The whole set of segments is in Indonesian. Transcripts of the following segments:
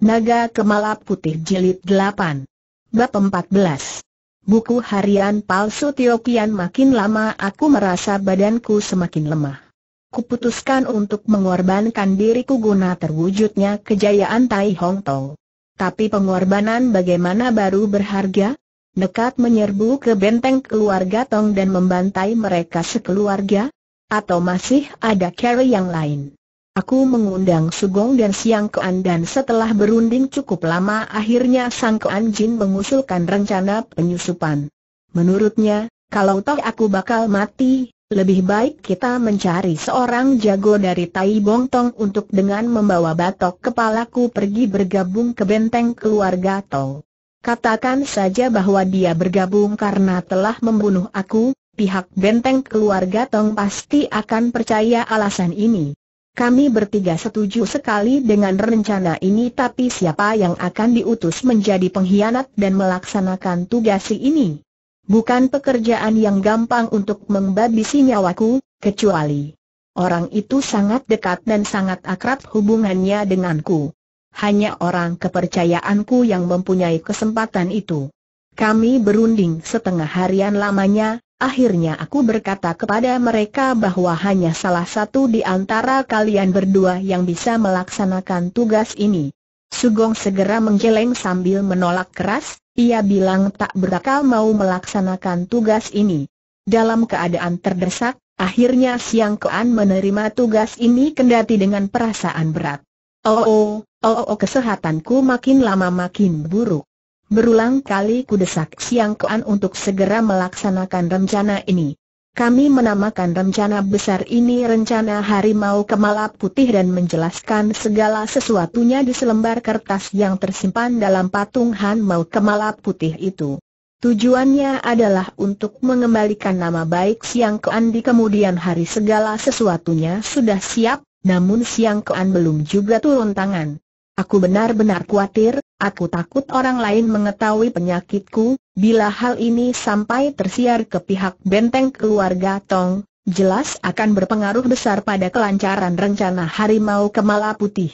Naga Kemala Putih Jilid 8 Bab 14 Buku harian palsu Tiokian makin lama aku merasa badanku semakin lemah. Kuputuskan untuk mengorbankan diriku guna terwujudnya kejayaan Tai Hong Tong. Tapi pengorbanan bagaimana baru berharga? Nekat menyerbu ke benteng keluarga Tong dan membantai mereka sekeluarga? Atau masih ada cara yang lain? Aku mengundang Sugong dan Siang Kean dan setelah berunding cukup lama akhirnya Sang Kean Jin mengusulkan rencana penyusupan. Menurutnya, kalau toh aku bakal mati, lebih baik kita mencari seorang jago dari Tai Bong Tong untuk dengan membawa batok kepalaku pergi bergabung ke benteng keluarga Tong. Katakan saja bahwa dia bergabung karena telah membunuh aku, pihak benteng keluarga Tong pasti akan percaya alasan ini. Kami bertiga setuju sekali dengan rencana ini tapi siapa yang akan diutus menjadi pengkhianat dan melaksanakan tugas ini? Bukan pekerjaan yang gampang untuk membabisi nyawaku, kecuali orang itu sangat dekat dan sangat akrab hubungannya denganku. Hanya orang kepercayaanku yang mempunyai kesempatan itu. Kami berunding setengah harian lamanya, Akhirnya aku berkata kepada mereka bahwa hanya salah satu di antara kalian berdua yang bisa melaksanakan tugas ini. Sugong segera menggeleng sambil menolak keras, ia bilang tak berakal mau melaksanakan tugas ini. Dalam keadaan terdesak, akhirnya Siang Kean menerima tugas ini kendati dengan perasaan berat. Oh oh, oh oh kesehatanku makin lama makin buruk. Berulang kali kudesak Siang Kuan untuk segera melaksanakan rencana ini. Kami menamakan rencana besar ini rencana harimau kemalap putih dan menjelaskan segala sesuatunya di selembar kertas yang tersimpan dalam patung harimau kemalap putih itu. Tujuannya adalah untuk mengembalikan nama baik Siang Kuan di kemudian hari segala sesuatunya sudah siap, namun Siang Kuan belum juga turun tangan. Aku benar-benar khawatir, aku takut orang lain mengetahui penyakitku, bila hal ini sampai tersiar ke pihak benteng keluarga Tong, jelas akan berpengaruh besar pada kelancaran rencana harimau kemala putih.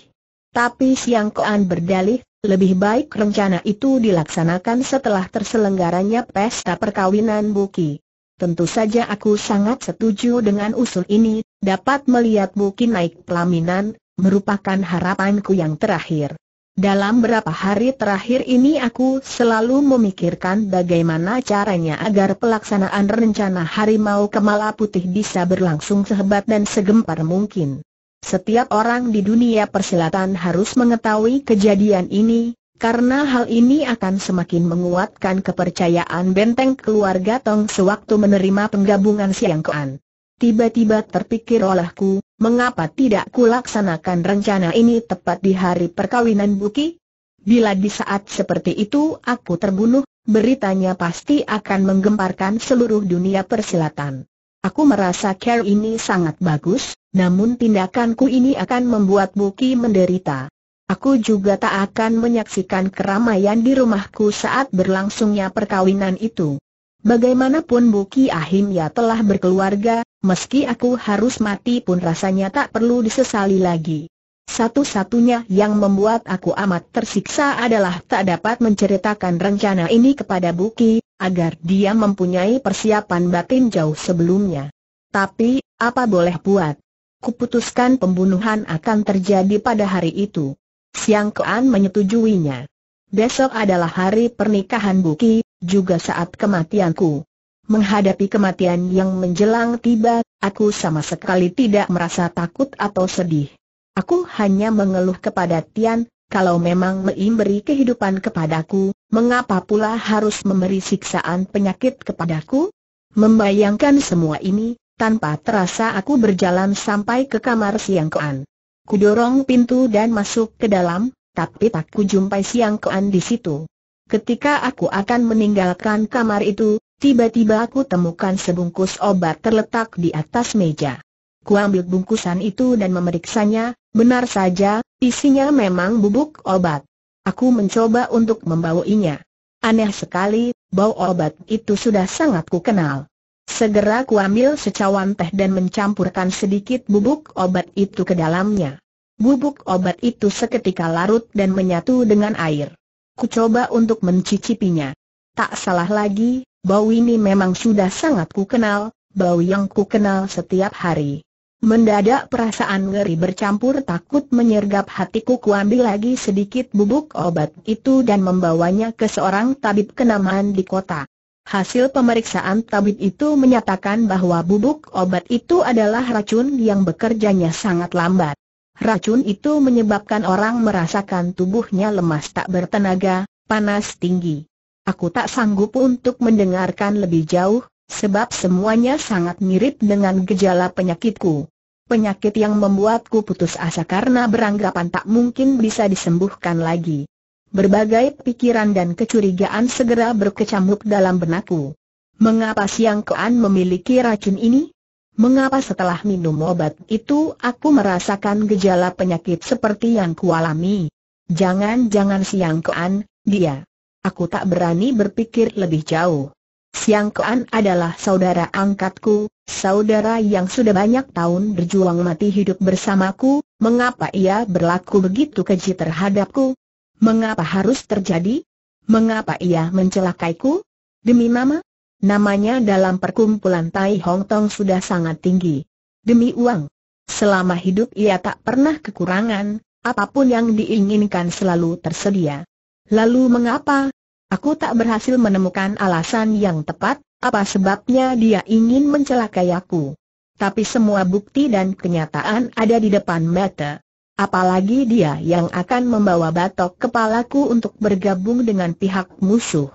Tapi Siang Koan berdalih, lebih baik rencana itu dilaksanakan setelah terselenggaranya pesta perkawinan Buki. Tentu saja aku sangat setuju dengan usul ini, dapat melihat Buki naik pelaminan, merupakan harapanku yang terakhir. Dalam berapa hari terakhir ini aku selalu memikirkan bagaimana caranya agar pelaksanaan rencana Harimau Kemala Putih bisa berlangsung sehebat dan segempar mungkin. Setiap orang di dunia persilatan harus mengetahui kejadian ini, karena hal ini akan semakin menguatkan kepercayaan benteng keluarga Tong sewaktu menerima penggabungan siang kean. Tiba-tiba terpikir olehku, Mengapa tidak kulaksanakan rencana ini tepat di hari perkawinan Buki? Bila di saat seperti itu aku terbunuh, beritanya pasti akan menggemparkan seluruh dunia persilatan. Aku merasa care ini sangat bagus, namun tindakanku ini akan membuat Buki menderita. Aku juga tak akan menyaksikan keramaian di rumahku saat berlangsungnya perkawinan itu. Bagaimanapun Buki Ahim ya telah berkeluarga, meski aku harus mati pun rasanya tak perlu disesali lagi. Satu-satunya yang membuat aku amat tersiksa adalah tak dapat menceritakan rencana ini kepada Buki, agar dia mempunyai persiapan batin jauh sebelumnya. Tapi, apa boleh buat? Kuputuskan pembunuhan akan terjadi pada hari itu. Siang Kean menyetujuinya. Besok adalah hari pernikahan Buki, juga saat kematianku. Menghadapi kematian yang menjelang tiba, aku sama sekali tidak merasa takut atau sedih. Aku hanya mengeluh kepada Tian, kalau memang Meim kehidupan kepadaku, mengapa pula harus memberi siksaan penyakit kepadaku? Membayangkan semua ini, tanpa terasa aku berjalan sampai ke kamar Siang Kean. Kudorong pintu dan masuk ke dalam, tapi tak kujumpai Siang Kean di situ. Ketika aku akan meninggalkan kamar itu, tiba-tiba aku temukan sebungkus obat terletak di atas meja. Kuambil bungkusan itu dan memeriksanya, benar saja, isinya memang bubuk obat. Aku mencoba untuk membauinya. Aneh sekali, bau obat itu sudah sangat ku kenal. Segera kuambil secawan teh dan mencampurkan sedikit bubuk obat itu ke dalamnya. Bubuk obat itu seketika larut dan menyatu dengan air. Ku coba untuk mencicipinya. Tak salah lagi, bau ini memang sudah sangat ku kenal, bau yang ku kenal setiap hari. Mendadak perasaan ngeri bercampur takut menyergap hatiku kuambil lagi sedikit bubuk obat itu dan membawanya ke seorang tabib kenamaan di kota. Hasil pemeriksaan tabib itu menyatakan bahwa bubuk obat itu adalah racun yang bekerjanya sangat lambat. Racun itu menyebabkan orang merasakan tubuhnya lemas tak bertenaga, panas tinggi. Aku tak sanggup untuk mendengarkan lebih jauh, sebab semuanya sangat mirip dengan gejala penyakitku. Penyakit yang membuatku putus asa karena beranggapan tak mungkin bisa disembuhkan lagi. Berbagai pikiran dan kecurigaan segera berkecamuk dalam benakku. Mengapa Siang Kean memiliki racun ini? Mengapa setelah minum obat itu aku merasakan gejala penyakit seperti yang kualami? Jangan-jangan Siang Kean, dia. Aku tak berani berpikir lebih jauh. Siang Kean adalah saudara angkatku, saudara yang sudah banyak tahun berjuang mati hidup bersamaku, mengapa ia berlaku begitu keji terhadapku? Mengapa harus terjadi? Mengapa ia mencelakaiku? Demi Mama? Namanya dalam perkumpulan Tai Hong Tong sudah sangat tinggi. Demi uang. Selama hidup ia tak pernah kekurangan, apapun yang diinginkan selalu tersedia. Lalu mengapa? Aku tak berhasil menemukan alasan yang tepat, apa sebabnya dia ingin mencelakai aku. Tapi semua bukti dan kenyataan ada di depan mata. Apalagi dia yang akan membawa batok kepalaku untuk bergabung dengan pihak musuh.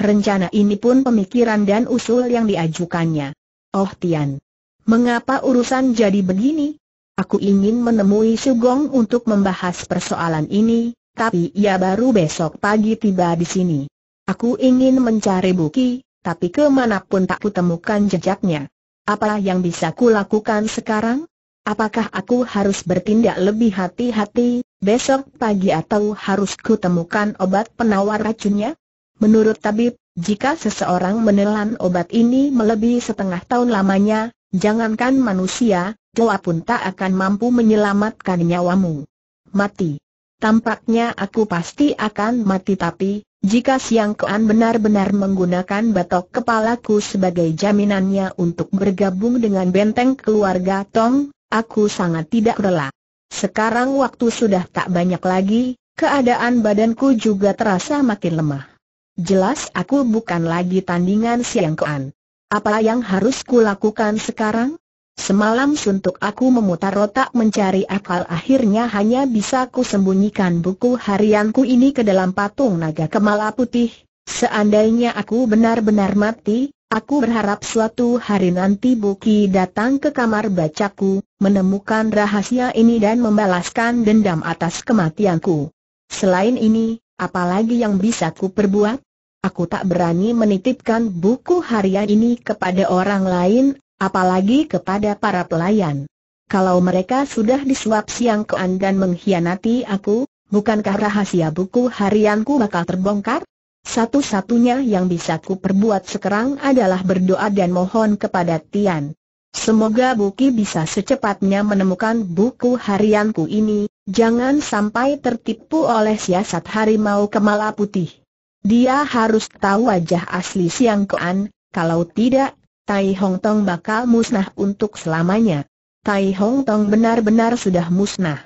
Rencana ini pun pemikiran dan usul yang diajukannya. Oh Tian, mengapa urusan jadi begini? Aku ingin menemui Sugong untuk membahas persoalan ini, tapi ia baru besok pagi tiba di sini. Aku ingin mencari Buki, tapi kemanapun tak kutemukan jejaknya. Apa yang bisa kulakukan sekarang? Apakah aku harus bertindak lebih hati-hati, besok pagi atau harus kutemukan obat penawar racunnya? Menurut tabib, jika seseorang menelan obat ini melebihi setengah tahun lamanya, jangankan manusia, Doa pun tak akan mampu menyelamatkan nyawamu. Mati. Tampaknya aku pasti akan mati tapi, jika Siang Kuan benar-benar menggunakan batok kepalaku sebagai jaminannya untuk bergabung dengan benteng keluarga Tong, aku sangat tidak rela. Sekarang waktu sudah tak banyak lagi, keadaan badanku juga terasa makin lemah. Jelas aku bukan lagi tandingan Siang Apa yang harus kulakukan sekarang? Semalam suntuk aku memutar otak mencari akal akhirnya hanya bisa ku sembunyikan buku harianku ini ke dalam patung naga kemala putih. Seandainya aku benar-benar mati, aku berharap suatu hari nanti Buki datang ke kamar bacaku, menemukan rahasia ini dan membalaskan dendam atas kematianku. Selain ini, apalagi yang bisa ku perbuat? aku tak berani menitipkan buku harian ini kepada orang lain, apalagi kepada para pelayan. Kalau mereka sudah disuap siang kean dan mengkhianati aku, bukankah rahasia buku harianku bakal terbongkar? Satu-satunya yang bisa ku perbuat sekarang adalah berdoa dan mohon kepada Tian. Semoga Buki bisa secepatnya menemukan buku harianku ini, jangan sampai tertipu oleh siasat harimau kemala putih. Dia harus tahu wajah asli Siang Kean, kalau tidak, Tai Hong Tong bakal musnah untuk selamanya. Tai Hong Tong benar-benar sudah musnah.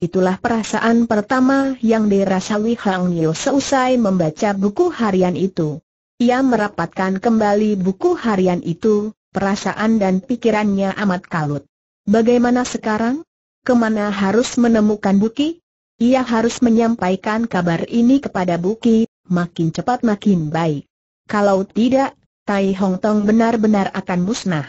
Itulah perasaan pertama yang dirasai Hang Yo seusai membaca buku harian itu. Ia merapatkan kembali buku harian itu, perasaan dan pikirannya amat kalut. Bagaimana sekarang? Kemana harus menemukan Buki? Ia harus menyampaikan kabar ini kepada Buki, makin cepat makin baik. Kalau tidak, Tai Hong Tong benar-benar akan musnah.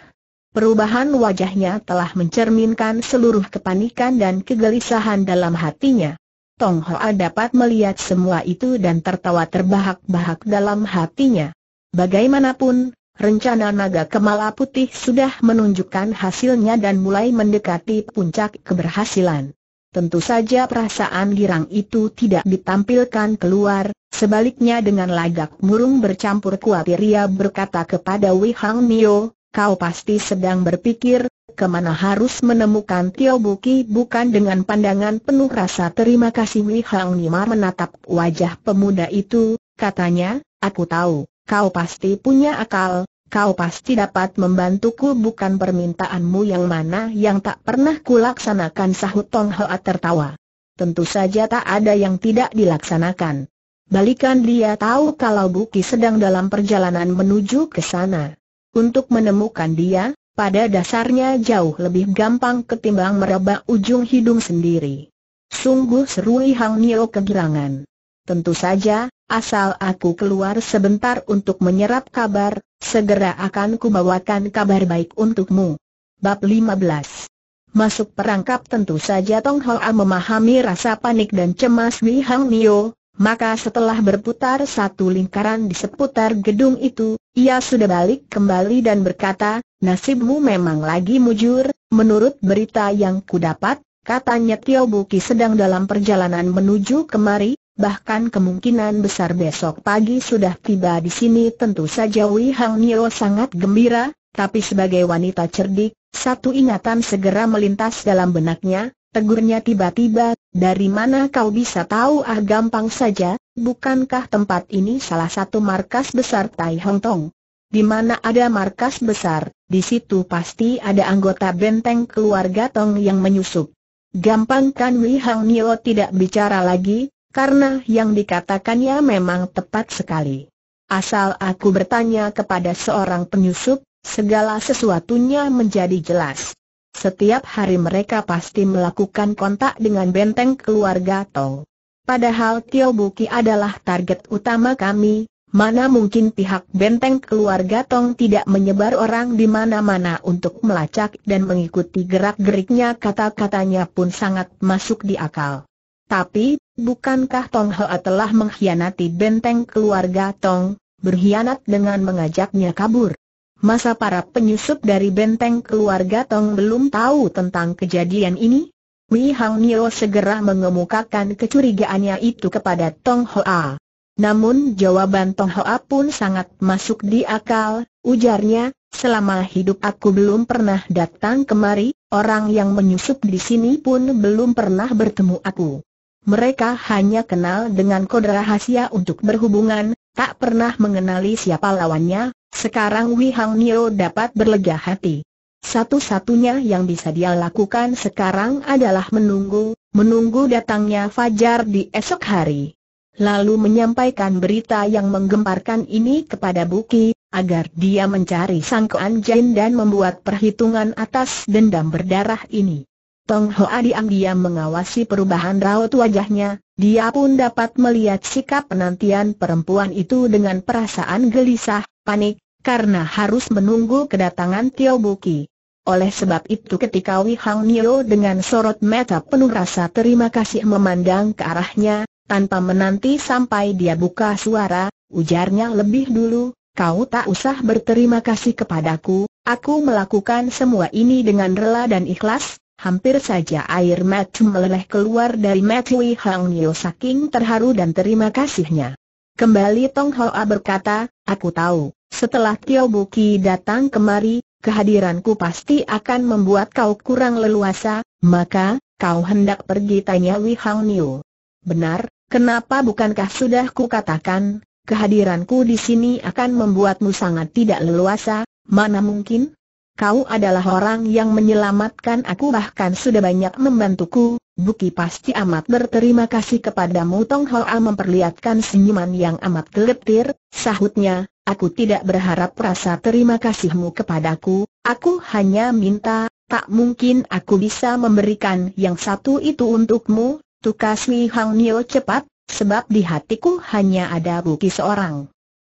Perubahan wajahnya telah mencerminkan seluruh kepanikan dan kegelisahan dalam hatinya. Tong Hoa dapat melihat semua itu dan tertawa terbahak-bahak dalam hatinya. Bagaimanapun, rencana naga kemala putih sudah menunjukkan hasilnya dan mulai mendekati puncak keberhasilan. Tentu saja perasaan girang itu tidak ditampilkan keluar, sebaliknya dengan lagak murung bercampur kuatir ia berkata kepada Wei Hang Mio, kau pasti sedang berpikir, kemana harus menemukan Tio Buki bukan dengan pandangan penuh rasa terima kasih Wei Hang Nima menatap wajah pemuda itu, katanya, aku tahu, kau pasti punya akal, kau pasti dapat membantuku bukan permintaanmu yang mana yang tak pernah kulaksanakan sahut Tong Hoa tertawa. Tentu saja tak ada yang tidak dilaksanakan. Balikan dia tahu kalau Buki sedang dalam perjalanan menuju ke sana. Untuk menemukan dia, pada dasarnya jauh lebih gampang ketimbang meraba ujung hidung sendiri. Sungguh seru Hang Nio kegirangan. Tentu saja, asal aku keluar sebentar untuk menyerap kabar, segera akan kubawakan kabar baik untukmu. Bab 15 Masuk perangkap tentu saja Tong Hoa memahami rasa panik dan cemas Wei Hang Nio, maka setelah berputar satu lingkaran di seputar gedung itu, ia sudah balik kembali dan berkata, nasibmu memang lagi mujur, menurut berita yang kudapat, katanya Tio Buki sedang dalam perjalanan menuju kemari, bahkan kemungkinan besar besok pagi sudah tiba di sini tentu saja Wei Hang Nio sangat gembira, tapi sebagai wanita cerdik, satu ingatan segera melintas dalam benaknya, tegurnya tiba-tiba, dari mana kau bisa tahu ah gampang saja, bukankah tempat ini salah satu markas besar Tai Hong Tong? Di mana ada markas besar, di situ pasti ada anggota benteng keluarga Tong yang menyusup. Gampang kan Wei Hang Nio tidak bicara lagi, karena yang dikatakannya memang tepat sekali. Asal aku bertanya kepada seorang penyusup, segala sesuatunya menjadi jelas. Setiap hari mereka pasti melakukan kontak dengan benteng keluarga Tong. Padahal Tio Buki adalah target utama kami, mana mungkin pihak benteng keluarga Tong tidak menyebar orang di mana-mana untuk melacak dan mengikuti gerak-geriknya kata-katanya pun sangat masuk di akal. Tapi, bukankah Tong Hoa telah mengkhianati benteng keluarga Tong, berkhianat dengan mengajaknya kabur? Masa para penyusup dari benteng keluarga Tong belum tahu tentang kejadian ini? Wei Hang Nio segera mengemukakan kecurigaannya itu kepada Tong Hoa. Namun jawaban Tong Hoa pun sangat masuk di akal, ujarnya, selama hidup aku belum pernah datang kemari, orang yang menyusup di sini pun belum pernah bertemu aku mereka hanya kenal dengan kode rahasia untuk berhubungan, tak pernah mengenali siapa lawannya, sekarang Wei Hang Nio dapat berlega hati. Satu-satunya yang bisa dia lakukan sekarang adalah menunggu, menunggu datangnya fajar di esok hari. Lalu menyampaikan berita yang menggemparkan ini kepada Buki, agar dia mencari sangkaan Jin dan membuat perhitungan atas dendam berdarah ini. Tong Hoa diam-diam mengawasi perubahan raut wajahnya, dia pun dapat melihat sikap penantian perempuan itu dengan perasaan gelisah, panik, karena harus menunggu kedatangan Tio Buki. Oleh sebab itu ketika Wei Hang Nio dengan sorot mata penuh rasa terima kasih memandang ke arahnya, tanpa menanti sampai dia buka suara, ujarnya lebih dulu, kau tak usah berterima kasih kepadaku, aku melakukan semua ini dengan rela dan ikhlas, Hampir saja air mata meleleh keluar dari Wei Hang Nio saking terharu dan terima kasihnya. Kembali Tong Hoa berkata, aku tahu, setelah Tio Buki datang kemari, kehadiranku pasti akan membuat kau kurang leluasa, maka, kau hendak pergi tanya Wihang Hang Nio. Benar, kenapa bukankah sudah ku katakan, kehadiranku di sini akan membuatmu sangat tidak leluasa, mana mungkin? kau adalah orang yang menyelamatkan aku bahkan sudah banyak membantuku, Buki pasti amat berterima kasih kepadamu Tong Hoa memperlihatkan senyuman yang amat gelitir, sahutnya, aku tidak berharap rasa terima kasihmu kepadaku, aku hanya minta, tak mungkin aku bisa memberikan yang satu itu untukmu, tukas Li Hang Nio cepat, sebab di hatiku hanya ada Buki seorang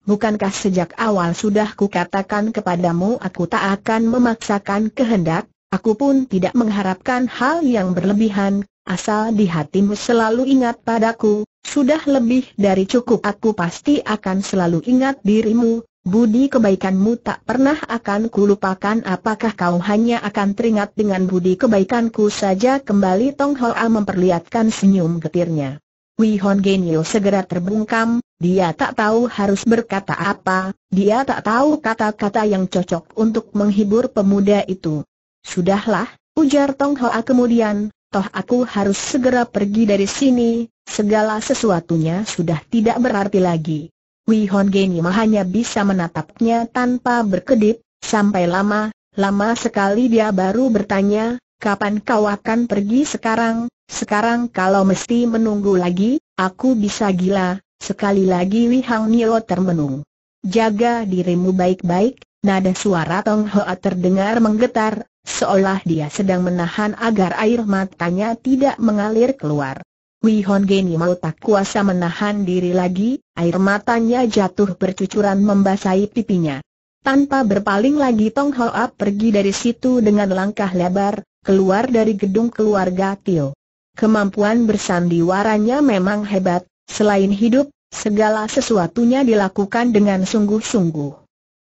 bukankah sejak awal sudah kukatakan kepadamu aku tak akan memaksakan kehendak, aku pun tidak mengharapkan hal yang berlebihan, asal di hatimu selalu ingat padaku, sudah lebih dari cukup aku pasti akan selalu ingat dirimu, budi kebaikanmu tak pernah akan kulupakan apakah kau hanya akan teringat dengan budi kebaikanku saja kembali Tong Hoa memperlihatkan senyum getirnya. Wei Hon segera terbungkam, dia tak tahu harus berkata apa, dia tak tahu kata-kata yang cocok untuk menghibur pemuda itu. Sudahlah, ujar Tong Hoa kemudian, toh aku harus segera pergi dari sini, segala sesuatunya sudah tidak berarti lagi. Wei Hon Genyo hanya bisa menatapnya tanpa berkedip, sampai lama, lama sekali dia baru bertanya, kapan kau akan pergi sekarang? Sekarang kalau mesti menunggu lagi, aku bisa gila. Sekali lagi Wei Hang Nio termenung. Jaga dirimu baik-baik, nada suara Tong Hoa terdengar menggetar, seolah dia sedang menahan agar air matanya tidak mengalir keluar. Wei Hon Geni mau tak kuasa menahan diri lagi, air matanya jatuh bercucuran membasahi pipinya. Tanpa berpaling lagi Tong Hoa pergi dari situ dengan langkah lebar, keluar dari gedung keluarga Tio. Kemampuan bersandiwaranya memang hebat, selain hidup, segala sesuatunya dilakukan dengan sungguh-sungguh.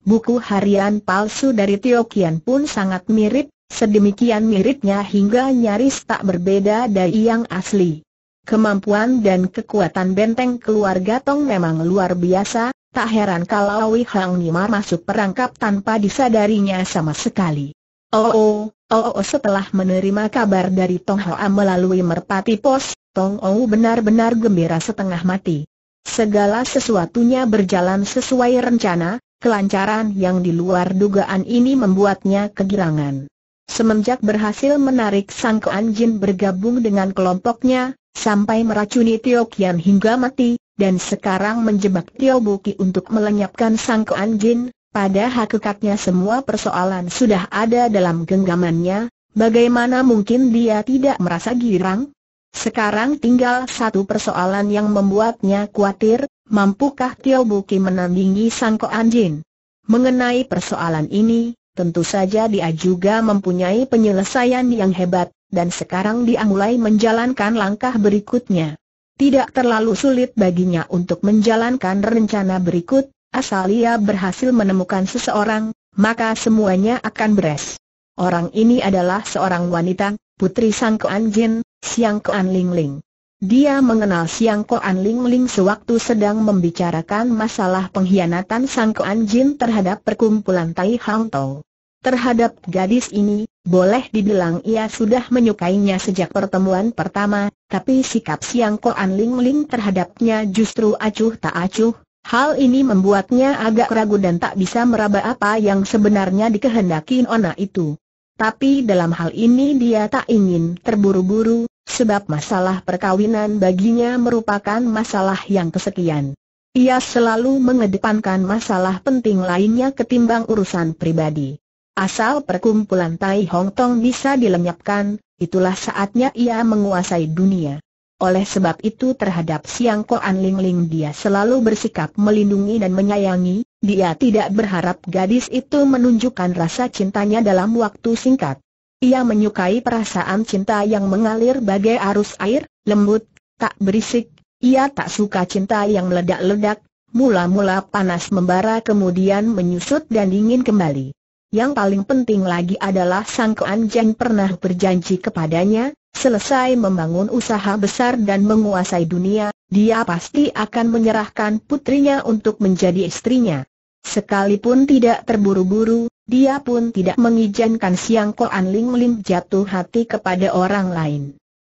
Buku harian palsu dari Tio Kian pun sangat mirip, sedemikian miripnya hingga nyaris tak berbeda dari yang asli. Kemampuan dan kekuatan benteng keluarga Tong memang luar biasa, Tak heran kalau Wei Hang Nimar masuk perangkap tanpa disadarinya sama sekali. Oh, oh, oh, oh setelah menerima kabar dari Tong Hoa melalui merpati pos, Tong Ou benar-benar gembira setengah mati. Segala sesuatunya berjalan sesuai rencana, kelancaran yang di luar dugaan ini membuatnya kegirangan. Semenjak berhasil menarik Sang Kuan Jin bergabung dengan kelompoknya, sampai meracuni Tio Kian hingga mati, dan sekarang menjebak Tio Buki untuk melenyapkan Sang Kuan Jin, pada hakikatnya semua persoalan sudah ada dalam genggamannya, bagaimana mungkin dia tidak merasa girang? Sekarang tinggal satu persoalan yang membuatnya khawatir, mampukah Tio Buki menandingi Sang Kuan Jin? Mengenai persoalan ini, tentu saja dia juga mempunyai penyelesaian yang hebat, dan sekarang dia mulai menjalankan langkah berikutnya tidak terlalu sulit baginya untuk menjalankan rencana berikut, asal ia berhasil menemukan seseorang, maka semuanya akan beres. Orang ini adalah seorang wanita, putri Sang Koan Jin, Siang Koan Ling Ling. Dia mengenal Siang Koan Ling Ling sewaktu sedang membicarakan masalah pengkhianatan Sang Koan Jin terhadap perkumpulan Tai Hang Tau. Terhadap gadis ini, boleh dibilang ia sudah menyukainya sejak pertemuan pertama, tapi sikap Siang Koan Ling Ling terhadapnya justru acuh tak acuh. Hal ini membuatnya agak ragu dan tak bisa meraba apa yang sebenarnya dikehendaki Nona itu. Tapi dalam hal ini dia tak ingin terburu-buru, sebab masalah perkawinan baginya merupakan masalah yang kesekian. Ia selalu mengedepankan masalah penting lainnya ketimbang urusan pribadi. Asal perkumpulan Tai Hong Tong bisa dilenyapkan, itulah saatnya ia menguasai dunia. Oleh sebab itu terhadap Siang Koan Ling Ling dia selalu bersikap melindungi dan menyayangi, dia tidak berharap gadis itu menunjukkan rasa cintanya dalam waktu singkat. Ia menyukai perasaan cinta yang mengalir bagai arus air, lembut, tak berisik, ia tak suka cinta yang meledak-ledak, mula-mula panas membara kemudian menyusut dan dingin kembali. Yang paling penting lagi adalah Sang Kuan Jeng pernah berjanji kepadanya, selesai membangun usaha besar dan menguasai dunia, dia pasti akan menyerahkan putrinya untuk menjadi istrinya. Sekalipun tidak terburu-buru, dia pun tidak mengizinkan Siang Kuan Ling Lim jatuh hati kepada orang lain.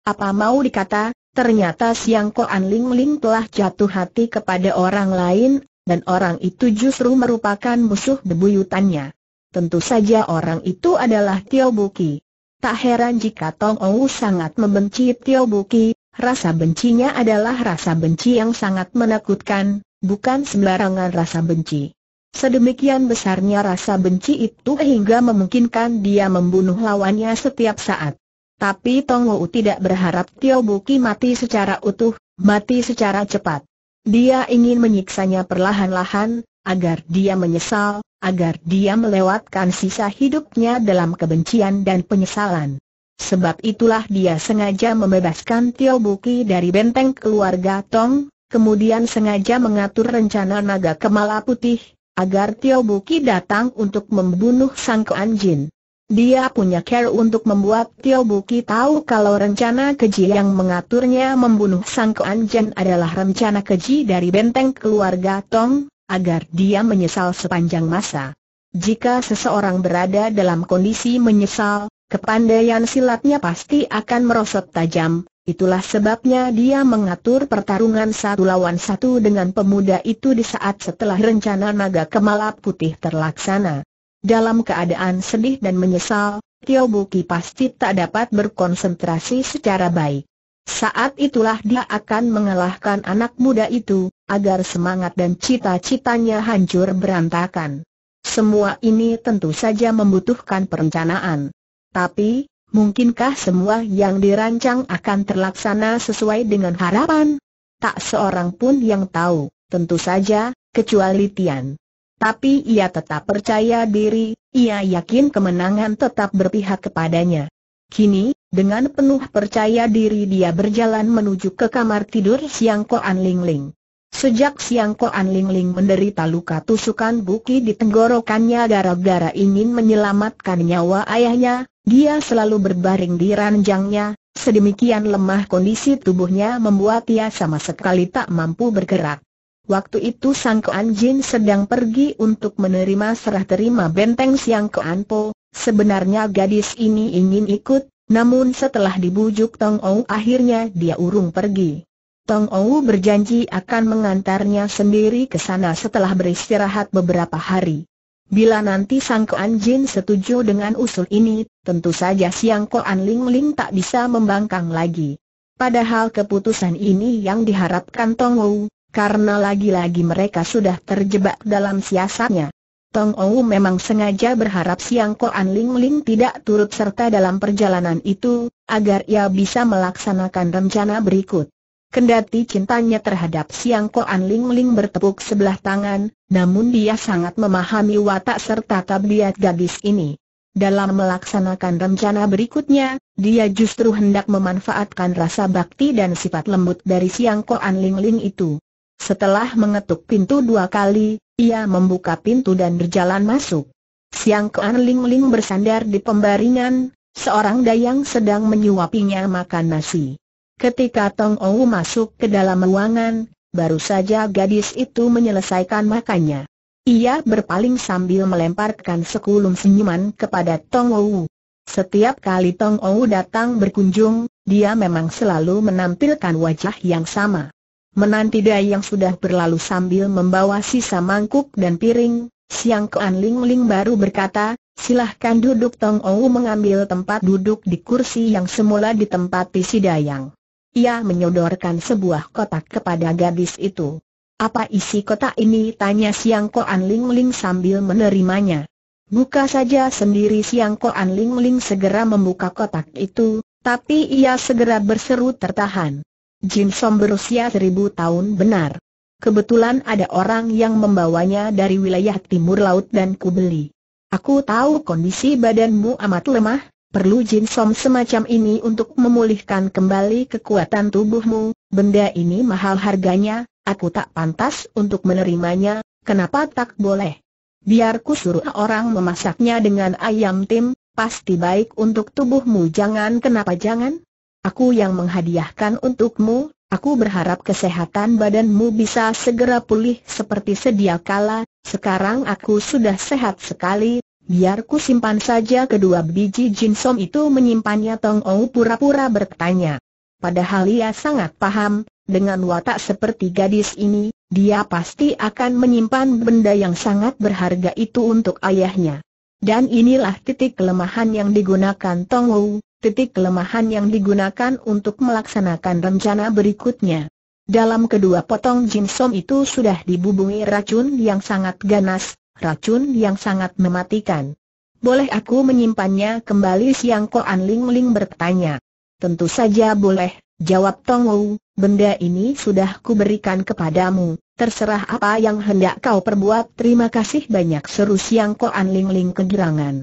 Apa mau dikata, ternyata Siang Kuan Ling Ling telah jatuh hati kepada orang lain, dan orang itu justru merupakan musuh bebuyutannya. Tentu saja orang itu adalah Tio Buki. Tak heran jika Tong Ou sangat membenci Tio Buki, rasa bencinya adalah rasa benci yang sangat menakutkan, bukan sembarangan rasa benci. Sedemikian besarnya rasa benci itu hingga memungkinkan dia membunuh lawannya setiap saat. Tapi Tong Wu tidak berharap Tio Buki mati secara utuh, mati secara cepat. Dia ingin menyiksanya perlahan-lahan, agar dia menyesal, agar dia melewatkan sisa hidupnya dalam kebencian dan penyesalan. Sebab itulah dia sengaja membebaskan Tio Buki dari benteng keluarga Tong, kemudian sengaja mengatur rencana naga kemala putih, agar Tio Buki datang untuk membunuh Sang Kuan Jin. Dia punya care untuk membuat Tio Buki tahu kalau rencana keji yang mengaturnya membunuh Sang Kuan Jin adalah rencana keji dari benteng keluarga Tong, agar dia menyesal sepanjang masa. Jika seseorang berada dalam kondisi menyesal, kepandaian silatnya pasti akan merosot tajam, itulah sebabnya dia mengatur pertarungan satu lawan satu dengan pemuda itu di saat setelah rencana naga kemalap putih terlaksana. Dalam keadaan sedih dan menyesal, Tio Buki pasti tak dapat berkonsentrasi secara baik. Saat itulah dia akan mengalahkan anak muda itu, agar semangat dan cita-citanya hancur berantakan. Semua ini tentu saja membutuhkan perencanaan. Tapi, mungkinkah semua yang dirancang akan terlaksana sesuai dengan harapan? Tak seorang pun yang tahu, tentu saja, kecuali Tian. Tapi ia tetap percaya diri, ia yakin kemenangan tetap berpihak kepadanya. Kini, dengan penuh percaya diri dia berjalan menuju ke kamar tidur Siang Koan Ling Sejak siang Koan Ling Ling menderita luka tusukan buki di tenggorokannya gara-gara ingin menyelamatkan nyawa ayahnya, dia selalu berbaring di ranjangnya, sedemikian lemah kondisi tubuhnya membuat ia sama sekali tak mampu bergerak. Waktu itu Sang Koan Jin sedang pergi untuk menerima serah terima benteng Siang Koan Po, sebenarnya gadis ini ingin ikut, namun setelah dibujuk Tong Ou akhirnya dia urung pergi. Tong Ou berjanji akan mengantarnya sendiri ke sana setelah beristirahat beberapa hari. Bila nanti Sang Koan Jin setuju dengan usul ini, tentu saja Siang Koan Ling Ling tak bisa membangkang lagi. Padahal keputusan ini yang diharapkan Tong Ou, karena lagi-lagi mereka sudah terjebak dalam siasatnya. Tong Ou memang sengaja berharap Siang Koan Ling Ling tidak turut serta dalam perjalanan itu, agar ia bisa melaksanakan rencana berikut. Kendati cintanya terhadap Siang Koan Ling Ling bertepuk sebelah tangan, namun dia sangat memahami watak serta tabiat gadis ini. Dalam melaksanakan rencana berikutnya, dia justru hendak memanfaatkan rasa bakti dan sifat lembut dari Siang Koan Ling Ling itu. Setelah mengetuk pintu dua kali, ia membuka pintu dan berjalan masuk. Siang Koan Ling Ling bersandar di pembaringan, seorang dayang sedang menyuapinya makan nasi. Ketika Tong Ou masuk ke dalam ruangan, baru saja gadis itu menyelesaikan makannya. Ia berpaling sambil melemparkan sekulum senyuman kepada Tong Ou. Setiap kali Tong Ou datang berkunjung, dia memang selalu menampilkan wajah yang sama. Menanti dai yang sudah berlalu sambil membawa sisa mangkuk dan piring, Siang Kean Ling Ling baru berkata, silahkan duduk Tong Ou mengambil tempat duduk di kursi yang semula ditempati si Dayang. Ia menyodorkan sebuah kotak kepada gadis itu. Apa isi kotak ini? Tanya Siang Koan Ling Ling sambil menerimanya. Buka saja sendiri Siang Koan Ling Ling segera membuka kotak itu, tapi ia segera berseru tertahan. Jin Som berusia seribu tahun benar. Kebetulan ada orang yang membawanya dari wilayah timur laut dan kubeli. Aku tahu kondisi badanmu amat lemah, Perlu jin som semacam ini untuk memulihkan kembali kekuatan tubuhmu, benda ini mahal harganya, aku tak pantas untuk menerimanya, kenapa tak boleh? Biar ku suruh orang memasaknya dengan ayam tim, pasti baik untuk tubuhmu jangan kenapa jangan? Aku yang menghadiahkan untukmu, aku berharap kesehatan badanmu bisa segera pulih seperti sedia kala, sekarang aku sudah sehat sekali, biar ku simpan saja kedua biji jinsom itu menyimpannya Tong Ou pura-pura bertanya. Padahal ia sangat paham, dengan watak seperti gadis ini, dia pasti akan menyimpan benda yang sangat berharga itu untuk ayahnya. Dan inilah titik kelemahan yang digunakan Tong Ou, titik kelemahan yang digunakan untuk melaksanakan rencana berikutnya. Dalam kedua potong jinsom itu sudah dibubungi racun yang sangat ganas, racun yang sangat mematikan. Boleh aku menyimpannya kembali siang Anlingling Ling Ling bertanya. Tentu saja boleh, jawab Tong Wu, benda ini sudah kuberikan kepadamu, terserah apa yang hendak kau perbuat terima kasih banyak seru siang Anlingling Ling Ling kegerangan.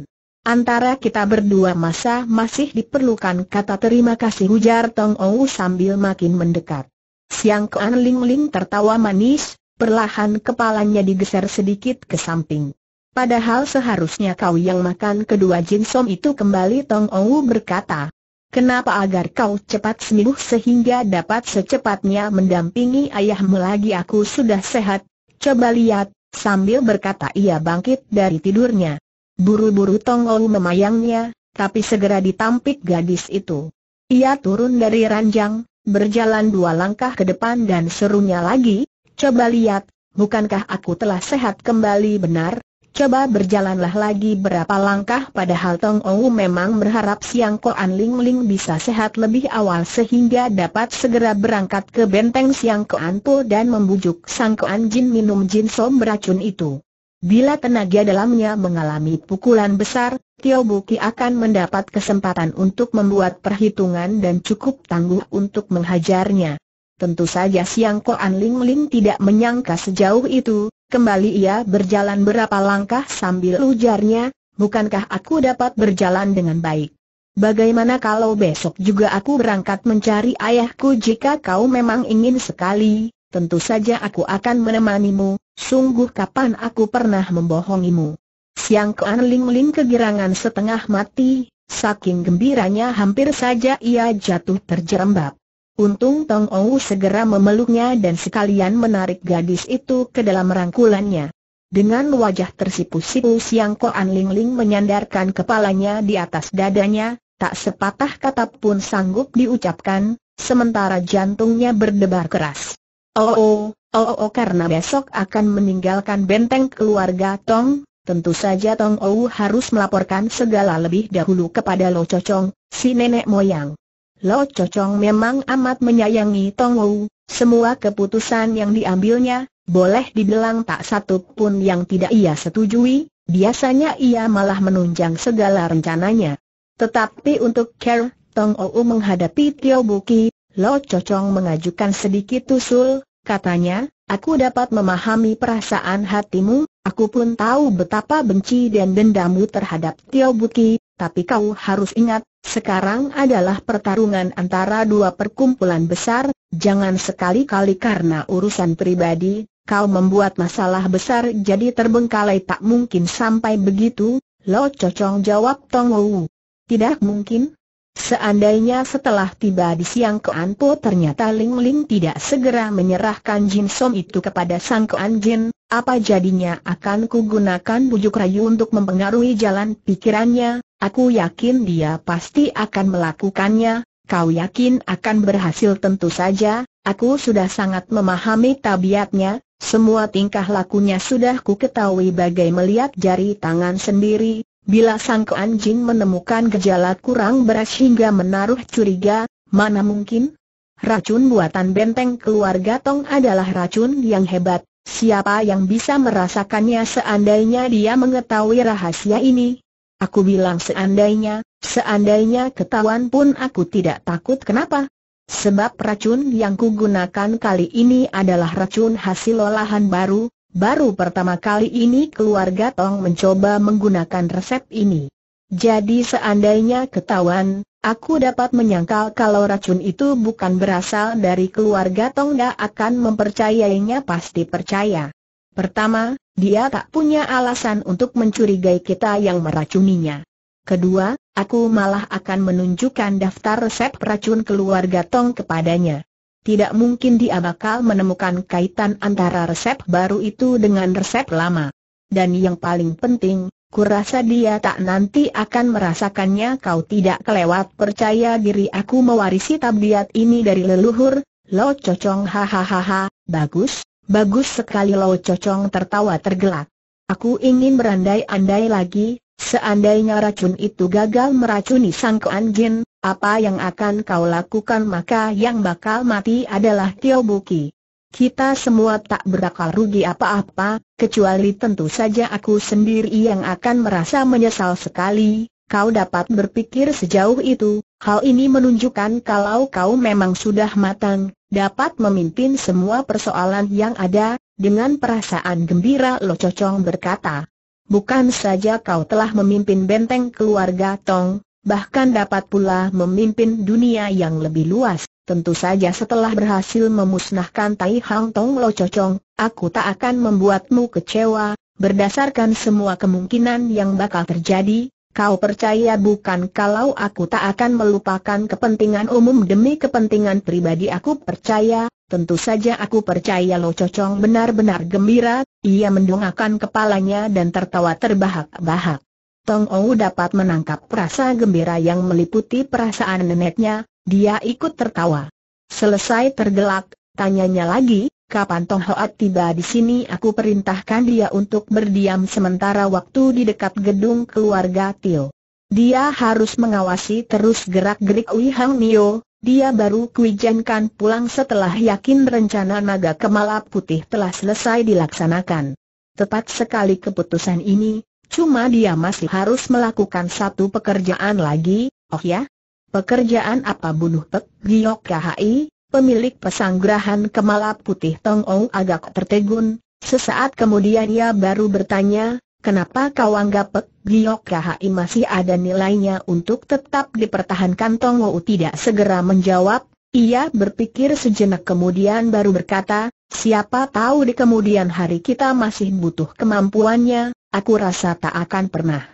Antara kita berdua masa masih diperlukan kata terima kasih ujar Tong Ou sambil makin mendekat. Siang Anlingling Ling Ling tertawa manis, perlahan kepalanya digeser sedikit ke samping. Padahal seharusnya kau yang makan kedua jinsom itu kembali Tong Ou berkata. Kenapa agar kau cepat sembuh sehingga dapat secepatnya mendampingi ayahmu lagi aku sudah sehat, coba lihat, sambil berkata ia bangkit dari tidurnya. Buru-buru Tong Ou memayangnya, tapi segera ditampik gadis itu. Ia turun dari ranjang, berjalan dua langkah ke depan dan serunya lagi, Coba lihat, bukankah aku telah sehat kembali benar? Coba berjalanlah lagi berapa langkah padahal Tong Ou memang berharap Siang Koan Ling Ling bisa sehat lebih awal sehingga dapat segera berangkat ke benteng Siang Koan Po dan membujuk Sang Koan Jin minum jin som beracun itu. Bila tenaga dalamnya mengalami pukulan besar, Tio Buki akan mendapat kesempatan untuk membuat perhitungan dan cukup tangguh untuk menghajarnya. Tentu saja Siang Koan Ling Ling tidak menyangka sejauh itu, kembali ia berjalan berapa langkah sambil ujarnya, bukankah aku dapat berjalan dengan baik? Bagaimana kalau besok juga aku berangkat mencari ayahku jika kau memang ingin sekali, tentu saja aku akan menemanimu, sungguh kapan aku pernah membohongimu. Siang Koan Ling Ling kegirangan setengah mati, saking gembiranya hampir saja ia jatuh terjerembab. Untung Tong Ou segera memeluknya dan sekalian menarik gadis itu ke dalam rangkulannya. Dengan wajah tersipu-sipu Siang Koan Ling Ling menyandarkan kepalanya di atas dadanya, tak sepatah kata pun sanggup diucapkan, sementara jantungnya berdebar keras. Oh oh, oh oh, oh karena besok akan meninggalkan benteng keluarga Tong, tentu saja Tong Ou harus melaporkan segala lebih dahulu kepada Lo Cocong, si nenek moyang. Lo Cocong memang amat menyayangi Tong Wu. semua keputusan yang diambilnya, boleh dibilang tak satu pun yang tidak ia setujui, biasanya ia malah menunjang segala rencananya. Tetapi untuk Care, Tong Wu menghadapi Tio Buki, Lo Cocong mengajukan sedikit usul, katanya, aku dapat memahami perasaan hatimu, aku pun tahu betapa benci dan dendammu terhadap Tio Buki, tapi kau harus ingat, sekarang adalah pertarungan antara dua perkumpulan besar, jangan sekali-kali karena urusan pribadi, kau membuat masalah besar jadi terbengkalai tak mungkin sampai begitu, Lo Cocong jawab Tong Wu. Tidak mungkin. Seandainya setelah tiba di Siang Kean Po ternyata Ling Ling tidak segera menyerahkan Jin Som itu kepada Sang Kean Jin, apa jadinya akan kugunakan bujuk rayu untuk mempengaruhi jalan pikirannya, Aku yakin dia pasti akan melakukannya, kau yakin akan berhasil tentu saja, aku sudah sangat memahami tabiatnya, semua tingkah lakunya sudah ku ketahui bagai melihat jari tangan sendiri, bila sang anjing menemukan gejala kurang beras hingga menaruh curiga, mana mungkin? Racun buatan benteng keluarga Tong adalah racun yang hebat, siapa yang bisa merasakannya seandainya dia mengetahui rahasia ini? Aku bilang seandainya, seandainya ketahuan pun aku tidak takut kenapa? Sebab racun yang kugunakan kali ini adalah racun hasil olahan baru, baru pertama kali ini keluarga Tong mencoba menggunakan resep ini. Jadi seandainya ketahuan, aku dapat menyangkal kalau racun itu bukan berasal dari keluarga Tong gak akan mempercayainya pasti percaya. Pertama, dia tak punya alasan untuk mencurigai kita yang meracuninya. Kedua, aku malah akan menunjukkan daftar resep racun keluarga Tong kepadanya. Tidak mungkin dia bakal menemukan kaitan antara resep baru itu dengan resep lama. Dan yang paling penting, kurasa dia tak nanti akan merasakannya kau tidak kelewat percaya diri aku mewarisi tabiat ini dari leluhur, lo cocong hahaha, bagus, Bagus sekali Lo Cocong tertawa tergelak. Aku ingin berandai-andai lagi, seandainya racun itu gagal meracuni sang Jin, apa yang akan kau lakukan maka yang bakal mati adalah Tio Buki. Kita semua tak berakal rugi apa-apa, kecuali tentu saja aku sendiri yang akan merasa menyesal sekali. Kau dapat berpikir sejauh itu, hal ini menunjukkan kalau kau memang sudah matang, dapat memimpin semua persoalan yang ada, dengan perasaan gembira Lo Cocong berkata. Bukan saja kau telah memimpin benteng keluarga Tong, bahkan dapat pula memimpin dunia yang lebih luas. Tentu saja setelah berhasil memusnahkan Tai Hang Tong Lo Cocong, aku tak akan membuatmu kecewa, berdasarkan semua kemungkinan yang bakal terjadi, Kau percaya bukan kalau aku tak akan melupakan kepentingan umum demi kepentingan pribadi aku percaya, tentu saja aku percaya Lo Cocong benar-benar gembira, ia mendongakkan kepalanya dan tertawa terbahak-bahak. Tong Ou dapat menangkap rasa gembira yang meliputi perasaan neneknya, dia ikut tertawa. Selesai tergelak, tanyanya lagi, Kapan Tong Hoat tiba di sini aku perintahkan dia untuk berdiam sementara waktu di dekat gedung keluarga Tio. Dia harus mengawasi terus gerak-gerik Wei Hang Nio, dia baru kujengkan pulang setelah yakin rencana naga kemala putih telah selesai dilaksanakan. Tepat sekali keputusan ini, cuma dia masih harus melakukan satu pekerjaan lagi, oh ya? Pekerjaan apa bunuh Pek Giok KHI? Pemilik pesanggrahan kemala putih Tong Ong agak tertegun, sesaat kemudian ia baru bertanya, Kenapa kau anggap Pek Giok KHI masih ada nilainya untuk tetap dipertahankan Tong Ong tidak segera menjawab, ia berpikir sejenak kemudian baru berkata, siapa tahu di kemudian hari kita masih butuh kemampuannya, aku rasa tak akan pernah.